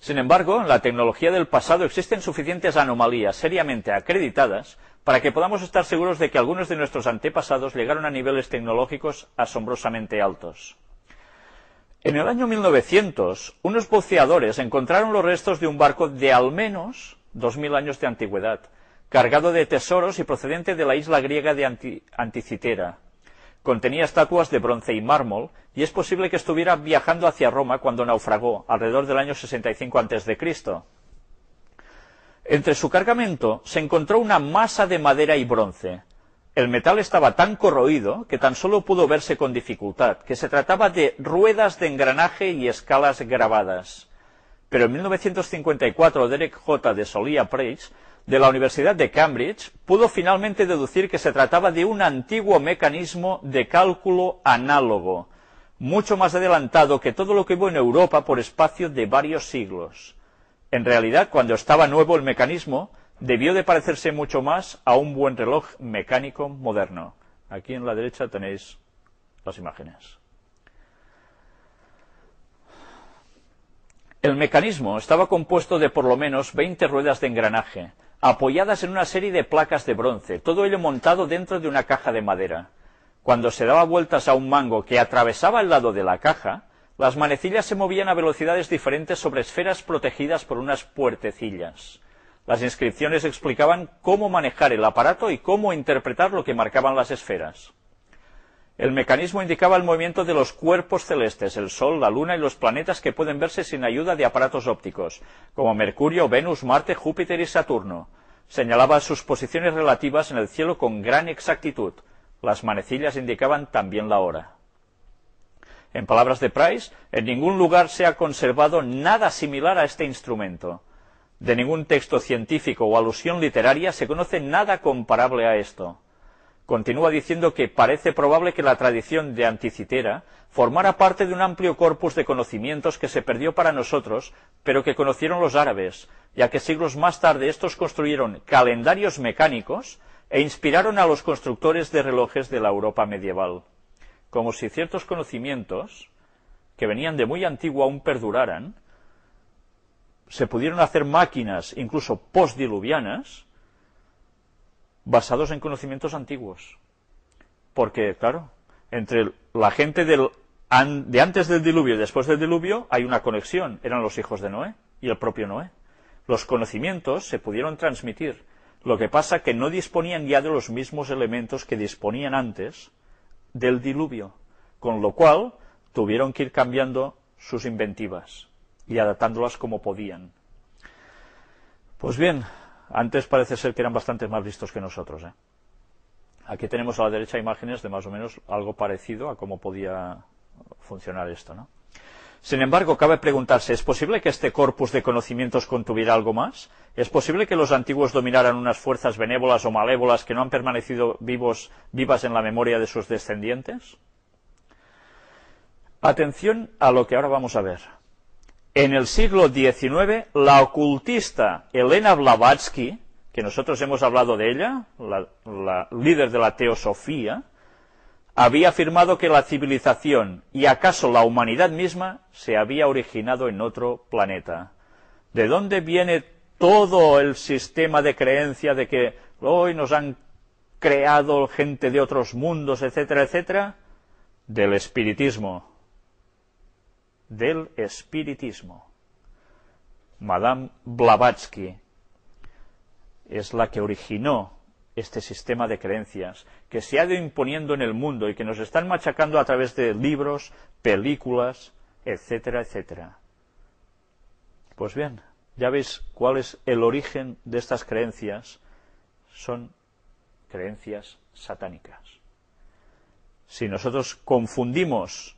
Sin embargo, en la tecnología del pasado existen suficientes anomalías seriamente acreditadas para que podamos estar seguros de que algunos de nuestros antepasados llegaron a niveles tecnológicos asombrosamente altos. En el año 1900, unos buceadores encontraron los restos de un barco de al menos 2.000 años de antigüedad, cargado de tesoros y procedente de la isla griega de Anticitera. Contenía estatuas de bronce y mármol, y es posible que estuviera viajando hacia Roma cuando naufragó, alrededor del año 65 a.C. Entre su cargamento se encontró una masa de madera y bronce. El metal estaba tan corroído que tan solo pudo verse con dificultad, que se trataba de ruedas de engranaje y escalas grabadas. Pero en 1954 Derek J. de Solia Price, de la Universidad de Cambridge, pudo finalmente deducir que se trataba de un antiguo mecanismo de cálculo análogo, mucho más adelantado que todo lo que hubo en Europa por espacio de varios siglos. En realidad, cuando estaba nuevo el mecanismo, debió de parecerse mucho más a un buen reloj mecánico moderno. Aquí en la derecha tenéis las imágenes. El mecanismo estaba compuesto de por lo menos 20 ruedas de engranaje, apoyadas en una serie de placas de bronce, todo ello montado dentro de una caja de madera. Cuando se daba vueltas a un mango que atravesaba el lado de la caja, las manecillas se movían a velocidades diferentes sobre esferas protegidas por unas puertecillas. Las inscripciones explicaban cómo manejar el aparato y cómo interpretar lo que marcaban las esferas. El mecanismo indicaba el movimiento de los cuerpos celestes, el Sol, la Luna y los planetas que pueden verse sin ayuda de aparatos ópticos, como Mercurio, Venus, Marte, Júpiter y Saturno. Señalaba sus posiciones relativas en el cielo con gran exactitud. Las manecillas indicaban también la hora. En palabras de Price, en ningún lugar se ha conservado nada similar a este instrumento. De ningún texto científico o alusión literaria se conoce nada comparable a esto. Continúa diciendo que parece probable que la tradición de Anticitera formara parte de un amplio corpus de conocimientos que se perdió para nosotros, pero que conocieron los árabes, ya que siglos más tarde estos construyeron calendarios mecánicos e inspiraron a los constructores de relojes de la Europa medieval como si ciertos conocimientos que venían de muy antiguo aún perduraran, se pudieron hacer máquinas, incluso post-diluvianas, basados en conocimientos antiguos. Porque, claro, entre la gente de antes del diluvio y después del diluvio hay una conexión. Eran los hijos de Noé y el propio Noé. Los conocimientos se pudieron transmitir. Lo que pasa que no disponían ya de los mismos elementos que disponían antes del diluvio, con lo cual tuvieron que ir cambiando sus inventivas y adaptándolas como podían. Pues bien, antes parece ser que eran bastante más vistos que nosotros. ¿eh? Aquí tenemos a la derecha imágenes de más o menos algo parecido a cómo podía funcionar esto. ¿no? Sin embargo, cabe preguntarse, ¿es posible que este corpus de conocimientos contuviera algo más? ¿Es posible que los antiguos dominaran unas fuerzas benévolas o malévolas que no han permanecido vivos, vivas en la memoria de sus descendientes? Atención a lo que ahora vamos a ver. En el siglo XIX, la ocultista Elena Blavatsky, que nosotros hemos hablado de ella, la líder de la teosofía, había afirmado que la civilización y acaso la humanidad misma se había originado en otro planeta. ¿De dónde viene todo el sistema de creencia de que hoy nos han creado gente de otros mundos, etcétera, etcétera? Del espiritismo. Del espiritismo. Madame Blavatsky es la que originó este sistema de creencias que se ha ido imponiendo en el mundo y que nos están machacando a través de libros, películas, etcétera, etcétera. Pues bien, ya veis cuál es el origen de estas creencias. Son creencias satánicas. Si nosotros confundimos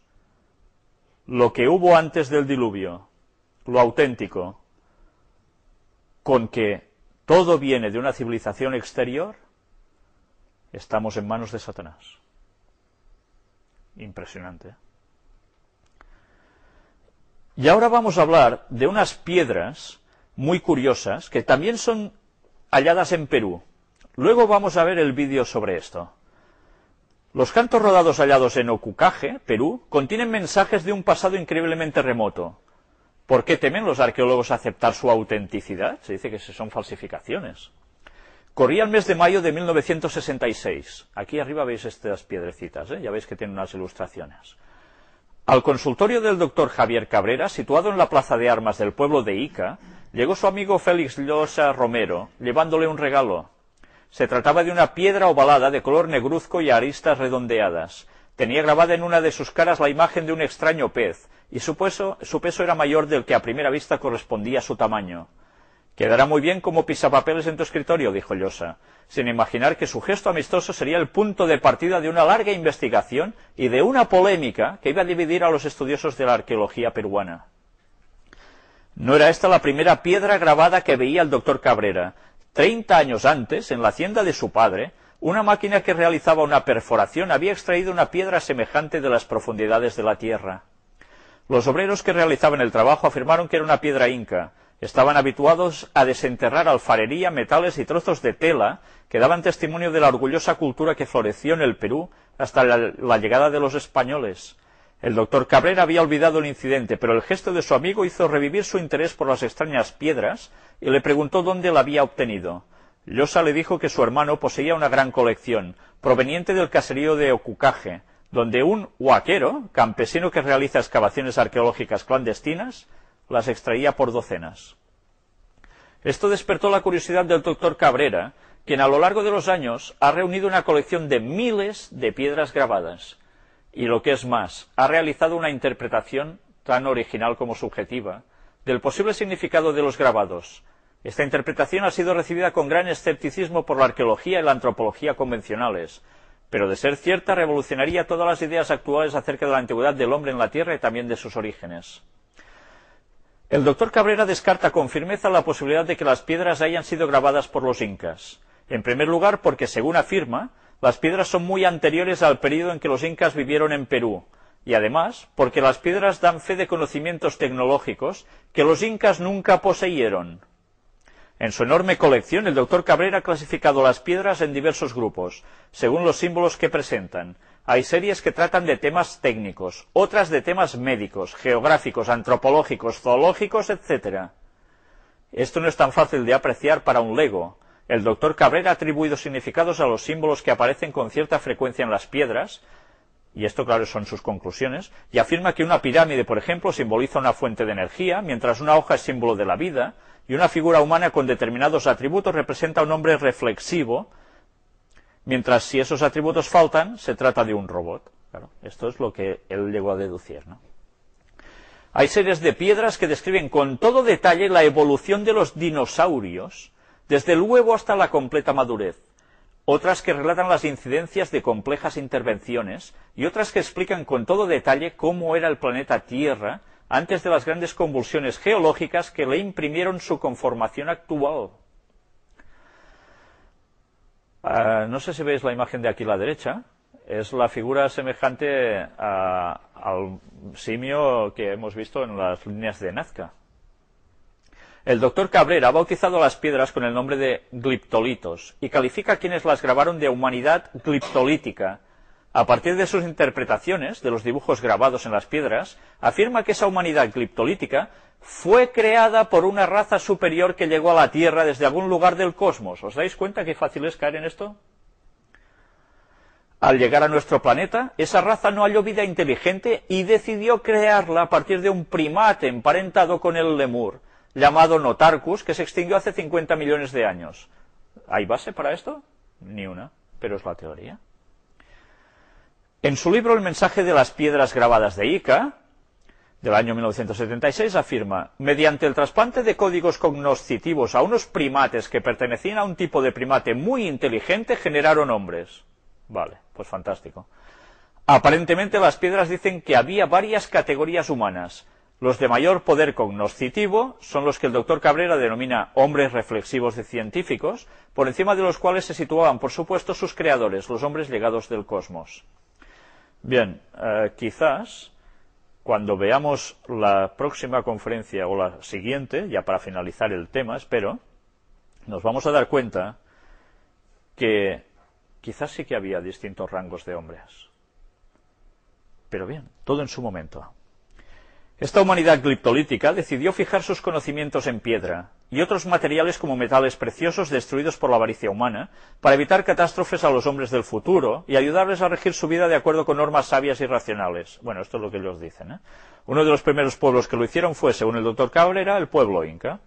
lo que hubo antes del diluvio, lo auténtico, con que todo viene de una civilización exterior, estamos en manos de Satanás. Impresionante. Y ahora vamos a hablar de unas piedras muy curiosas que también son halladas en Perú. Luego vamos a ver el vídeo sobre esto. Los cantos rodados hallados en Ocucaje, Perú, contienen mensajes de un pasado increíblemente remoto. ¿Por qué temen los arqueólogos aceptar su autenticidad? Se dice que son falsificaciones. Corría el mes de mayo de 1966. Aquí arriba veis estas piedrecitas, ¿eh? ya veis que tienen unas ilustraciones. Al consultorio del doctor Javier Cabrera, situado en la plaza de armas del pueblo de Ica, llegó su amigo Félix Llosa Romero, llevándole un regalo. Se trataba de una piedra ovalada de color negruzco y aristas redondeadas, Tenía grabada en una de sus caras la imagen de un extraño pez, y su peso, su peso era mayor del que a primera vista correspondía a su tamaño. Quedará muy bien como pisapapeles en tu escritorio, dijo Llosa, sin imaginar que su gesto amistoso sería el punto de partida de una larga investigación y de una polémica que iba a dividir a los estudiosos de la arqueología peruana. No era esta la primera piedra grabada que veía el doctor Cabrera. Treinta años antes, en la hacienda de su padre, una máquina que realizaba una perforación había extraído una piedra semejante de las profundidades de la tierra. Los obreros que realizaban el trabajo afirmaron que era una piedra inca. Estaban habituados a desenterrar alfarería, metales y trozos de tela que daban testimonio de la orgullosa cultura que floreció en el Perú hasta la, llegada de los españoles. El doctor Cabrera había olvidado el incidente, pero el gesto de su amigo hizo revivir su interés por las extrañas piedras y le preguntó dónde la había obtenido. Llosa le dijo que su hermano poseía una gran colección, proveniente del caserío de Ocucaje, donde un huaquero, campesino que realiza excavaciones arqueológicas clandestinas, las extraía por docenas. Esto despertó la curiosidad del doctor Cabrera, quien a lo largo de los años ha reunido una colección de miles de piedras grabadas, y lo que es más, ha realizado una interpretación tan original como subjetiva del posible significado de los grabados, esta interpretación ha sido recibida con gran escepticismo por la arqueología y la antropología convencionales, pero de ser cierta revolucionaría todas las ideas actuales acerca de la antigüedad del hombre en la Tierra y también de sus orígenes. El doctor Cabrera descarta con firmeza la posibilidad de que las piedras hayan sido grabadas por los incas. En primer lugar, porque, según afirma, las piedras son muy anteriores al periodo en que los incas vivieron en Perú, y además porque las piedras dan fe de conocimientos tecnológicos que los incas nunca poseyeron. En su enorme colección, el doctor Cabrera ha clasificado las piedras en diversos grupos, según los símbolos que presentan. Hay series que tratan de temas técnicos, otras de temas médicos, geográficos, antropológicos, zoológicos, etc. Esto no es tan fácil de apreciar para un lego. El doctor Cabrera ha atribuido significados a los símbolos que aparecen con cierta frecuencia en las piedras, y esto claro son sus conclusiones, y afirma que una pirámide, por ejemplo, simboliza una fuente de energía, mientras una hoja es símbolo de la vida, y una figura humana con determinados atributos representa un hombre reflexivo, mientras si esos atributos faltan, se trata de un robot. esto es lo que él llegó a deducir. Hay series de piedras que describen con todo detalle la evolución de los dinosaurios, desde el huevo hasta la completa madurez. Otras que relatan las incidencias de complejas intervenciones y otras que explican con todo detalle cómo era el planeta Tierra antes de las grandes convulsiones geológicas que le imprimieron su conformación actual. Ah, no sé si veis la imagen de aquí a la derecha. Es la figura semejante al simio que hemos visto en las líneas de Nazca. El doctor Cabrera ha bautizado las piedras con el nombre de gliptolitos y califica a quienes las grabaron de humanidad gliptolítica a partir de sus interpretaciones de los dibujos grabados en las piedras, afirma que esa humanidad cliptolítica fue creada por una raza superior que llegó a la Tierra desde algún lugar del cosmos. ¿Os dais cuenta qué fácil es caer en esto? Al llegar a nuestro planeta, esa raza no halló vida inteligente y decidió crearla a partir de un primate emparentado con el lemur, llamado Notarcus, que se extinguió hace 50 millones de años. ¿Hay base para esto? Ni una, pero es la teoría. En su libro El mensaje de las piedras grabadas de Ica, del año 1976, afirma, mediante el trasplante de códigos cognoscitivos a unos primates que pertenecían a un tipo de primate muy inteligente, generaron hombres. Vale, pues fantástico. Aparentemente las piedras dicen que había varias categorías humanas. Los de mayor poder cognoscitivo son los que el doctor Cabrera denomina hombres reflexivos de científicos, por encima de los cuales se situaban, por supuesto, sus creadores, los hombres llegados del cosmos. Bien, eh, quizás cuando veamos la próxima conferencia o la siguiente, ya para finalizar el tema, espero, nos vamos a dar cuenta que quizás sí que había distintos rangos de hombres. Pero bien, todo en su momento. Esta humanidad gliptolítica decidió fijar sus conocimientos en piedra y otros materiales como metales preciosos destruidos por la avaricia humana para evitar catástrofes a los hombres del futuro y ayudarles a regir su vida de acuerdo con normas sabias y racionales. Bueno, esto es lo que ellos dicen. ¿eh? Uno de los primeros pueblos que lo hicieron fue, según el doctor Cabrera, el pueblo inca.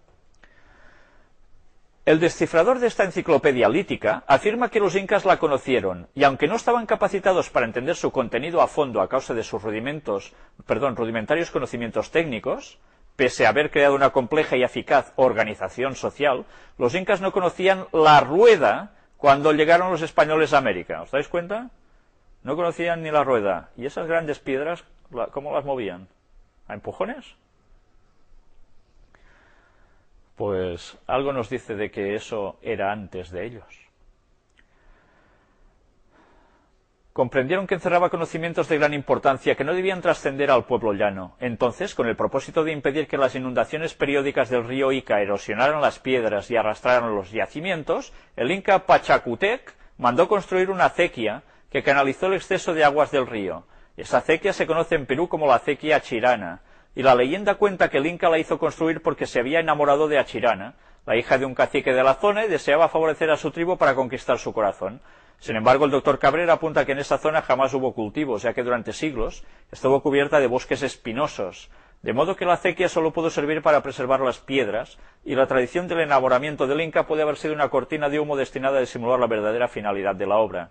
El descifrador de esta enciclopedia lítica afirma que los incas la conocieron y aunque no estaban capacitados para entender su contenido a fondo a causa de sus rudimentos, perdón, rudimentarios conocimientos técnicos, pese a haber creado una compleja y eficaz organización social, los incas no conocían la rueda cuando llegaron los españoles a América. ¿Os dais cuenta? No conocían ni la rueda. ¿Y esas grandes piedras cómo las movían? ¿A empujones? pues algo nos dice de que eso era antes de ellos. Comprendieron que encerraba conocimientos de gran importancia que no debían trascender al pueblo llano. Entonces, con el propósito de impedir que las inundaciones periódicas del río Ica erosionaran las piedras y arrastraran los yacimientos, el Inca Pachacutec mandó construir una acequia que canalizó el exceso de aguas del río. Esa acequia se conoce en Perú como la acequia chirana y la leyenda cuenta que el Inca la hizo construir porque se había enamorado de Achirana, la hija de un cacique de la zona, y deseaba favorecer a su tribu para conquistar su corazón. Sin embargo, el doctor Cabrera apunta que en esa zona jamás hubo cultivos, ya que durante siglos estuvo cubierta de bosques espinosos, de modo que la acequia solo pudo servir para preservar las piedras, y la tradición del enamoramiento del Inca puede haber sido una cortina de humo destinada a disimular la verdadera finalidad de la obra.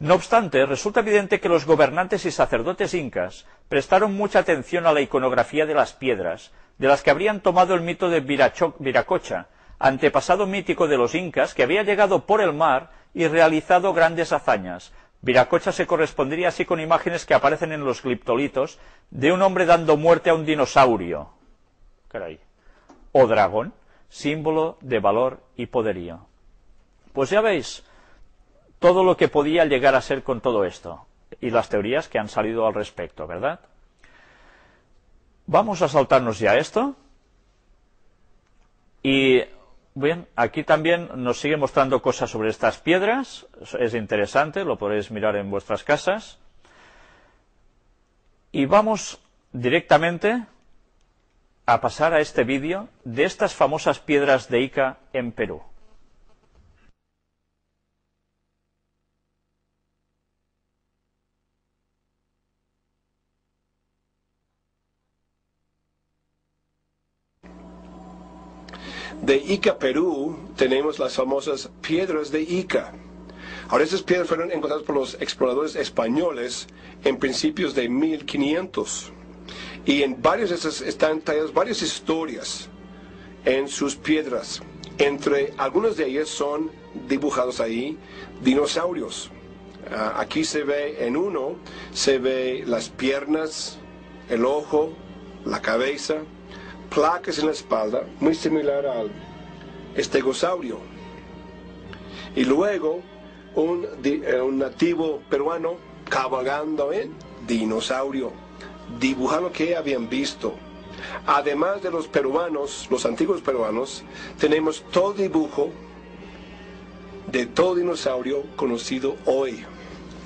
No obstante, resulta evidente que los gobernantes y sacerdotes incas prestaron mucha atención a la iconografía de las piedras, de las que habrían tomado el mito de Viracocha, antepasado mítico de los incas que había llegado por el mar y realizado grandes hazañas. Viracocha se correspondería así con imágenes que aparecen en los gliptolitos de un hombre dando muerte a un dinosaurio o dragón, símbolo de valor y poderío. Pues ya veis, todo lo que podía llegar a ser con todo esto y las teorías que han salido al respecto, ¿verdad? Vamos a saltarnos ya esto. Y bien, aquí también nos sigue mostrando cosas sobre estas piedras. Es interesante, lo podéis mirar en vuestras casas. Y vamos directamente a pasar a este vídeo de estas famosas piedras de Ica en Perú. De Ica, Perú, tenemos las famosas piedras de Ica. Ahora, esas piedras fueron encontradas por los exploradores españoles en principios de 1500. Y en varias de esas están talladas varias historias en sus piedras. Entre algunas de ellas son dibujados ahí dinosaurios. Ah, aquí se ve en uno, se ve las piernas, el ojo, la cabeza, placas en la espalda, muy similar al estegosaurio. Y luego eh, un, nativo peruano cabalgando en dinosaurio, dibujando que habían visto. Además de los peruanos, los antiguos peruanos, tenemos todo dibujo de todo dinosaurio conocido hoy,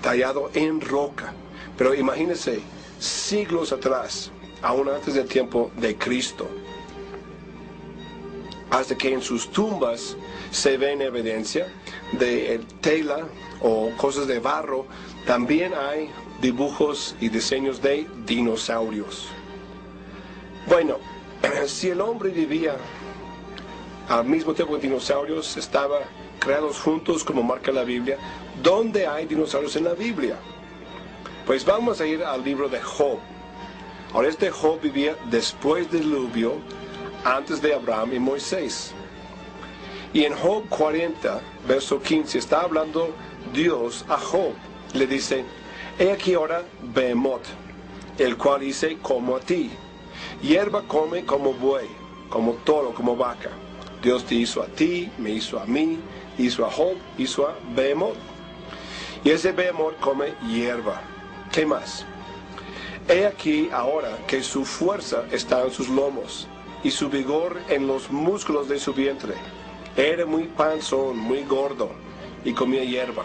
tallado en roca. Pero imagínense, siglos atrás, aún antes del tiempo de Cristo, hasta que en sus tumbas se ve en evidencia de eh, tela o cosas de barro, también hay dibujos y diseños de dinosaurios. Bueno, si el hombre vivía al mismo tiempo que dinosaurios, estaba creados juntos como marca la Biblia, ¿dónde hay dinosaurios en la Biblia? Pues vamos a ir al libro de Job. Ahora este Job vivía después del diluvio, antes de Abraham y Moisés. Y en Job 40, verso 15, está hablando Dios a Job. Le dice, he aquí ahora Behemoth, el cual dice: como a ti. Hierba come como buey, como toro, como vaca. Dios te hizo a ti, me hizo a mí, hizo a Job, hizo a Behemoth. Y ese Behemoth come hierba. ¿Qué más? He aquí ahora que su fuerza está en sus lomos y su vigor en los músculos de su vientre. Era muy panzón, muy gordo y comía hierba.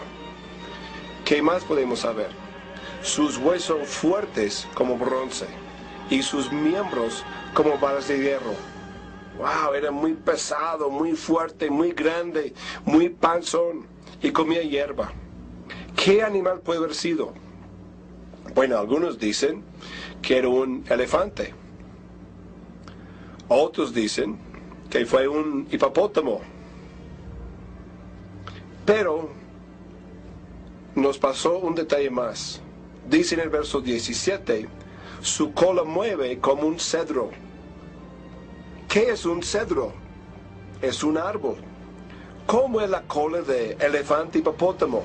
¿Qué más podemos saber? Sus huesos fuertes como bronce y sus miembros como balas de hierro. Wow, era muy pesado, muy fuerte, muy grande, muy panzón y comía hierba. ¿Qué animal puede haber sido? Bueno, algunos dicen que era un elefante. Otros dicen que fue un hipopótamo. Pero nos pasó un detalle más. Dice en el verso 17, su cola mueve como un cedro. ¿Qué es un cedro? Es un árbol. ¿Cómo es la cola de elefante hipopótamo?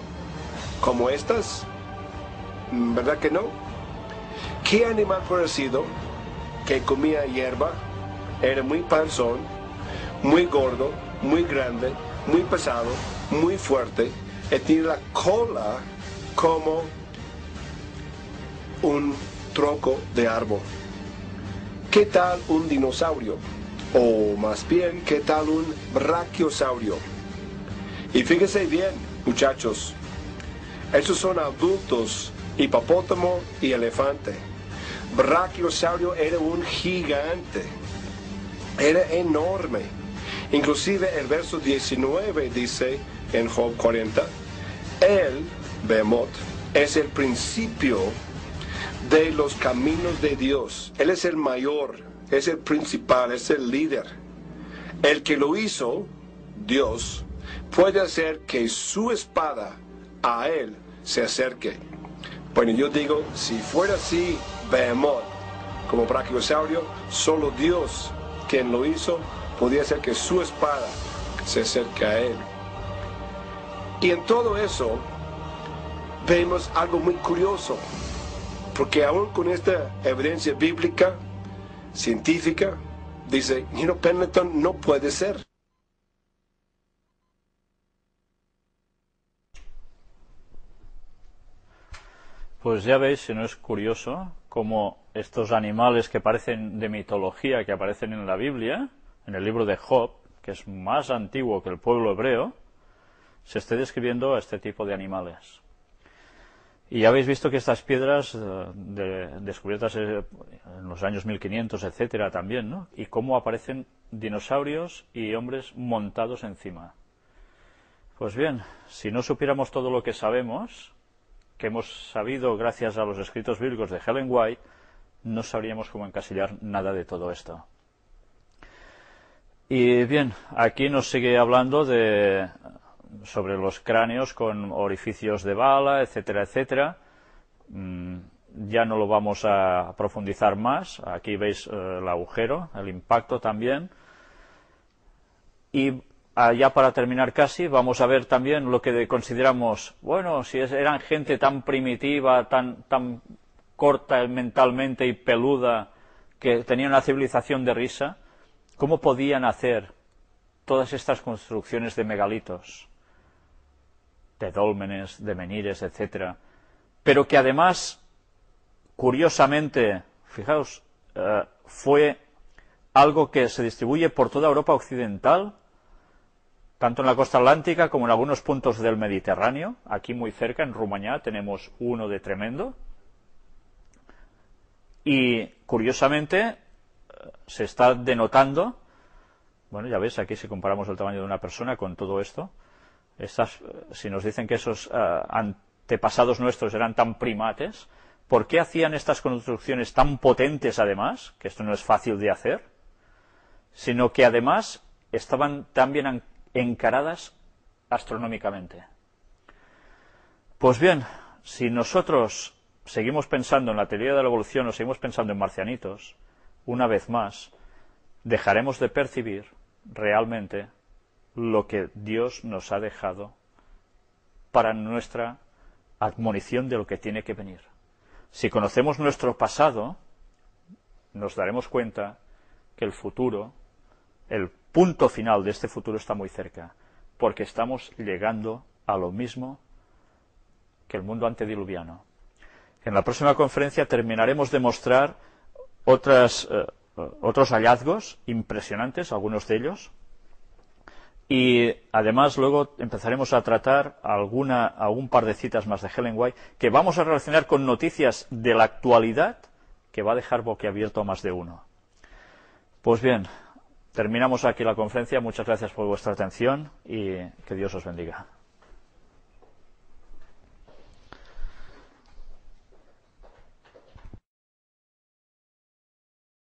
¿Como estas? ¿Verdad que no? ¿Qué animal parecido que comía hierba, era muy panzón, muy gordo, muy grande, muy pesado, muy fuerte, y tiene la cola como un tronco de árbol? ¿Qué tal un dinosaurio? O más bien, ¿qué tal un brachiosaurio? Y fíjense bien, muchachos, Esos son adultos hipopótamo y elefante. Brachiosaurio era un gigante, era enorme. Inclusive el verso 19 dice en Job 40, él, Behemoth, es el principio de los caminos de Dios. Él es el mayor, es el principal, es el líder. El que lo hizo, Dios, puede hacer que su espada a él se acerque. Bueno, yo digo, si fuera así, Behemoth, como brachiosaurio, solo Dios, quien lo hizo, podía hacer que su espada se acerque a él. Y en todo eso vemos algo muy curioso, porque aún con esta evidencia bíblica, científica, dice, Nino Pendleton no puede ser. Pues ya veis, si no es curioso, cómo estos animales que parecen de mitología, que aparecen en la Biblia, en el libro de Job, que es más antiguo que el pueblo hebreo, se esté describiendo a este tipo de animales. Y ya habéis visto que estas piedras eh, descubiertas eh, en los años 1500, etcétera, también, ¿no? Y cómo aparecen dinosaurios y hombres montados encima. Pues bien, si no supiéramos todo lo que sabemos, que hemos sabido gracias a los escritos bíblicos de Helen White, no sabríamos cómo encasillar nada de todo esto. Y bien, aquí nos sigue hablando de, sobre los cráneos con orificios de bala, etcétera, etcétera. Mm, ya no lo vamos a profundizar más. Aquí veis eh, el agujero, el impacto también. Y Ah, ya para terminar casi, vamos a ver también lo que consideramos, bueno, si eran gente tan primitiva, tan, tan corta mentalmente y peluda, que tenían una civilización de risa, ¿cómo podían hacer todas estas construcciones de megalitos, de dólmenes, de menires, etcétera? Pero que además, curiosamente, fijaos, eh, fue algo que se distribuye por toda Europa occidental, tanto en la costa atlántica como en algunos puntos del Mediterráneo. Aquí muy cerca, en Rumanía tenemos uno de tremendo. Y curiosamente eh, se está denotando, bueno, ya ves, aquí si comparamos el tamaño de una persona con todo esto, eh, si nos dicen que esos eh, antepasados nuestros eran tan primates, ¿por qué hacían estas construcciones tan potentes además? Que esto no es fácil de hacer, sino que además estaban también encaradas astronómicamente. Pues bien, si nosotros seguimos pensando en la teoría de la evolución o seguimos pensando en marcianitos, una vez más, dejaremos de percibir realmente lo que Dios nos ha dejado para nuestra admonición de lo que tiene que venir. Si conocemos nuestro pasado, nos daremos cuenta que el futuro, el punto final de este futuro está muy cerca, porque estamos llegando a lo mismo que el mundo antediluviano. En la próxima conferencia terminaremos de mostrar otras, eh, otros hallazgos impresionantes, algunos de ellos, y además luego empezaremos a tratar alguna, algún par de citas más de Helen White que vamos a relacionar con noticias de la actualidad que va a dejar boquiabierto a más de uno. Pues bien, Terminamos aquí la conferencia. Muchas gracias por vuestra atención y que Dios os bendiga.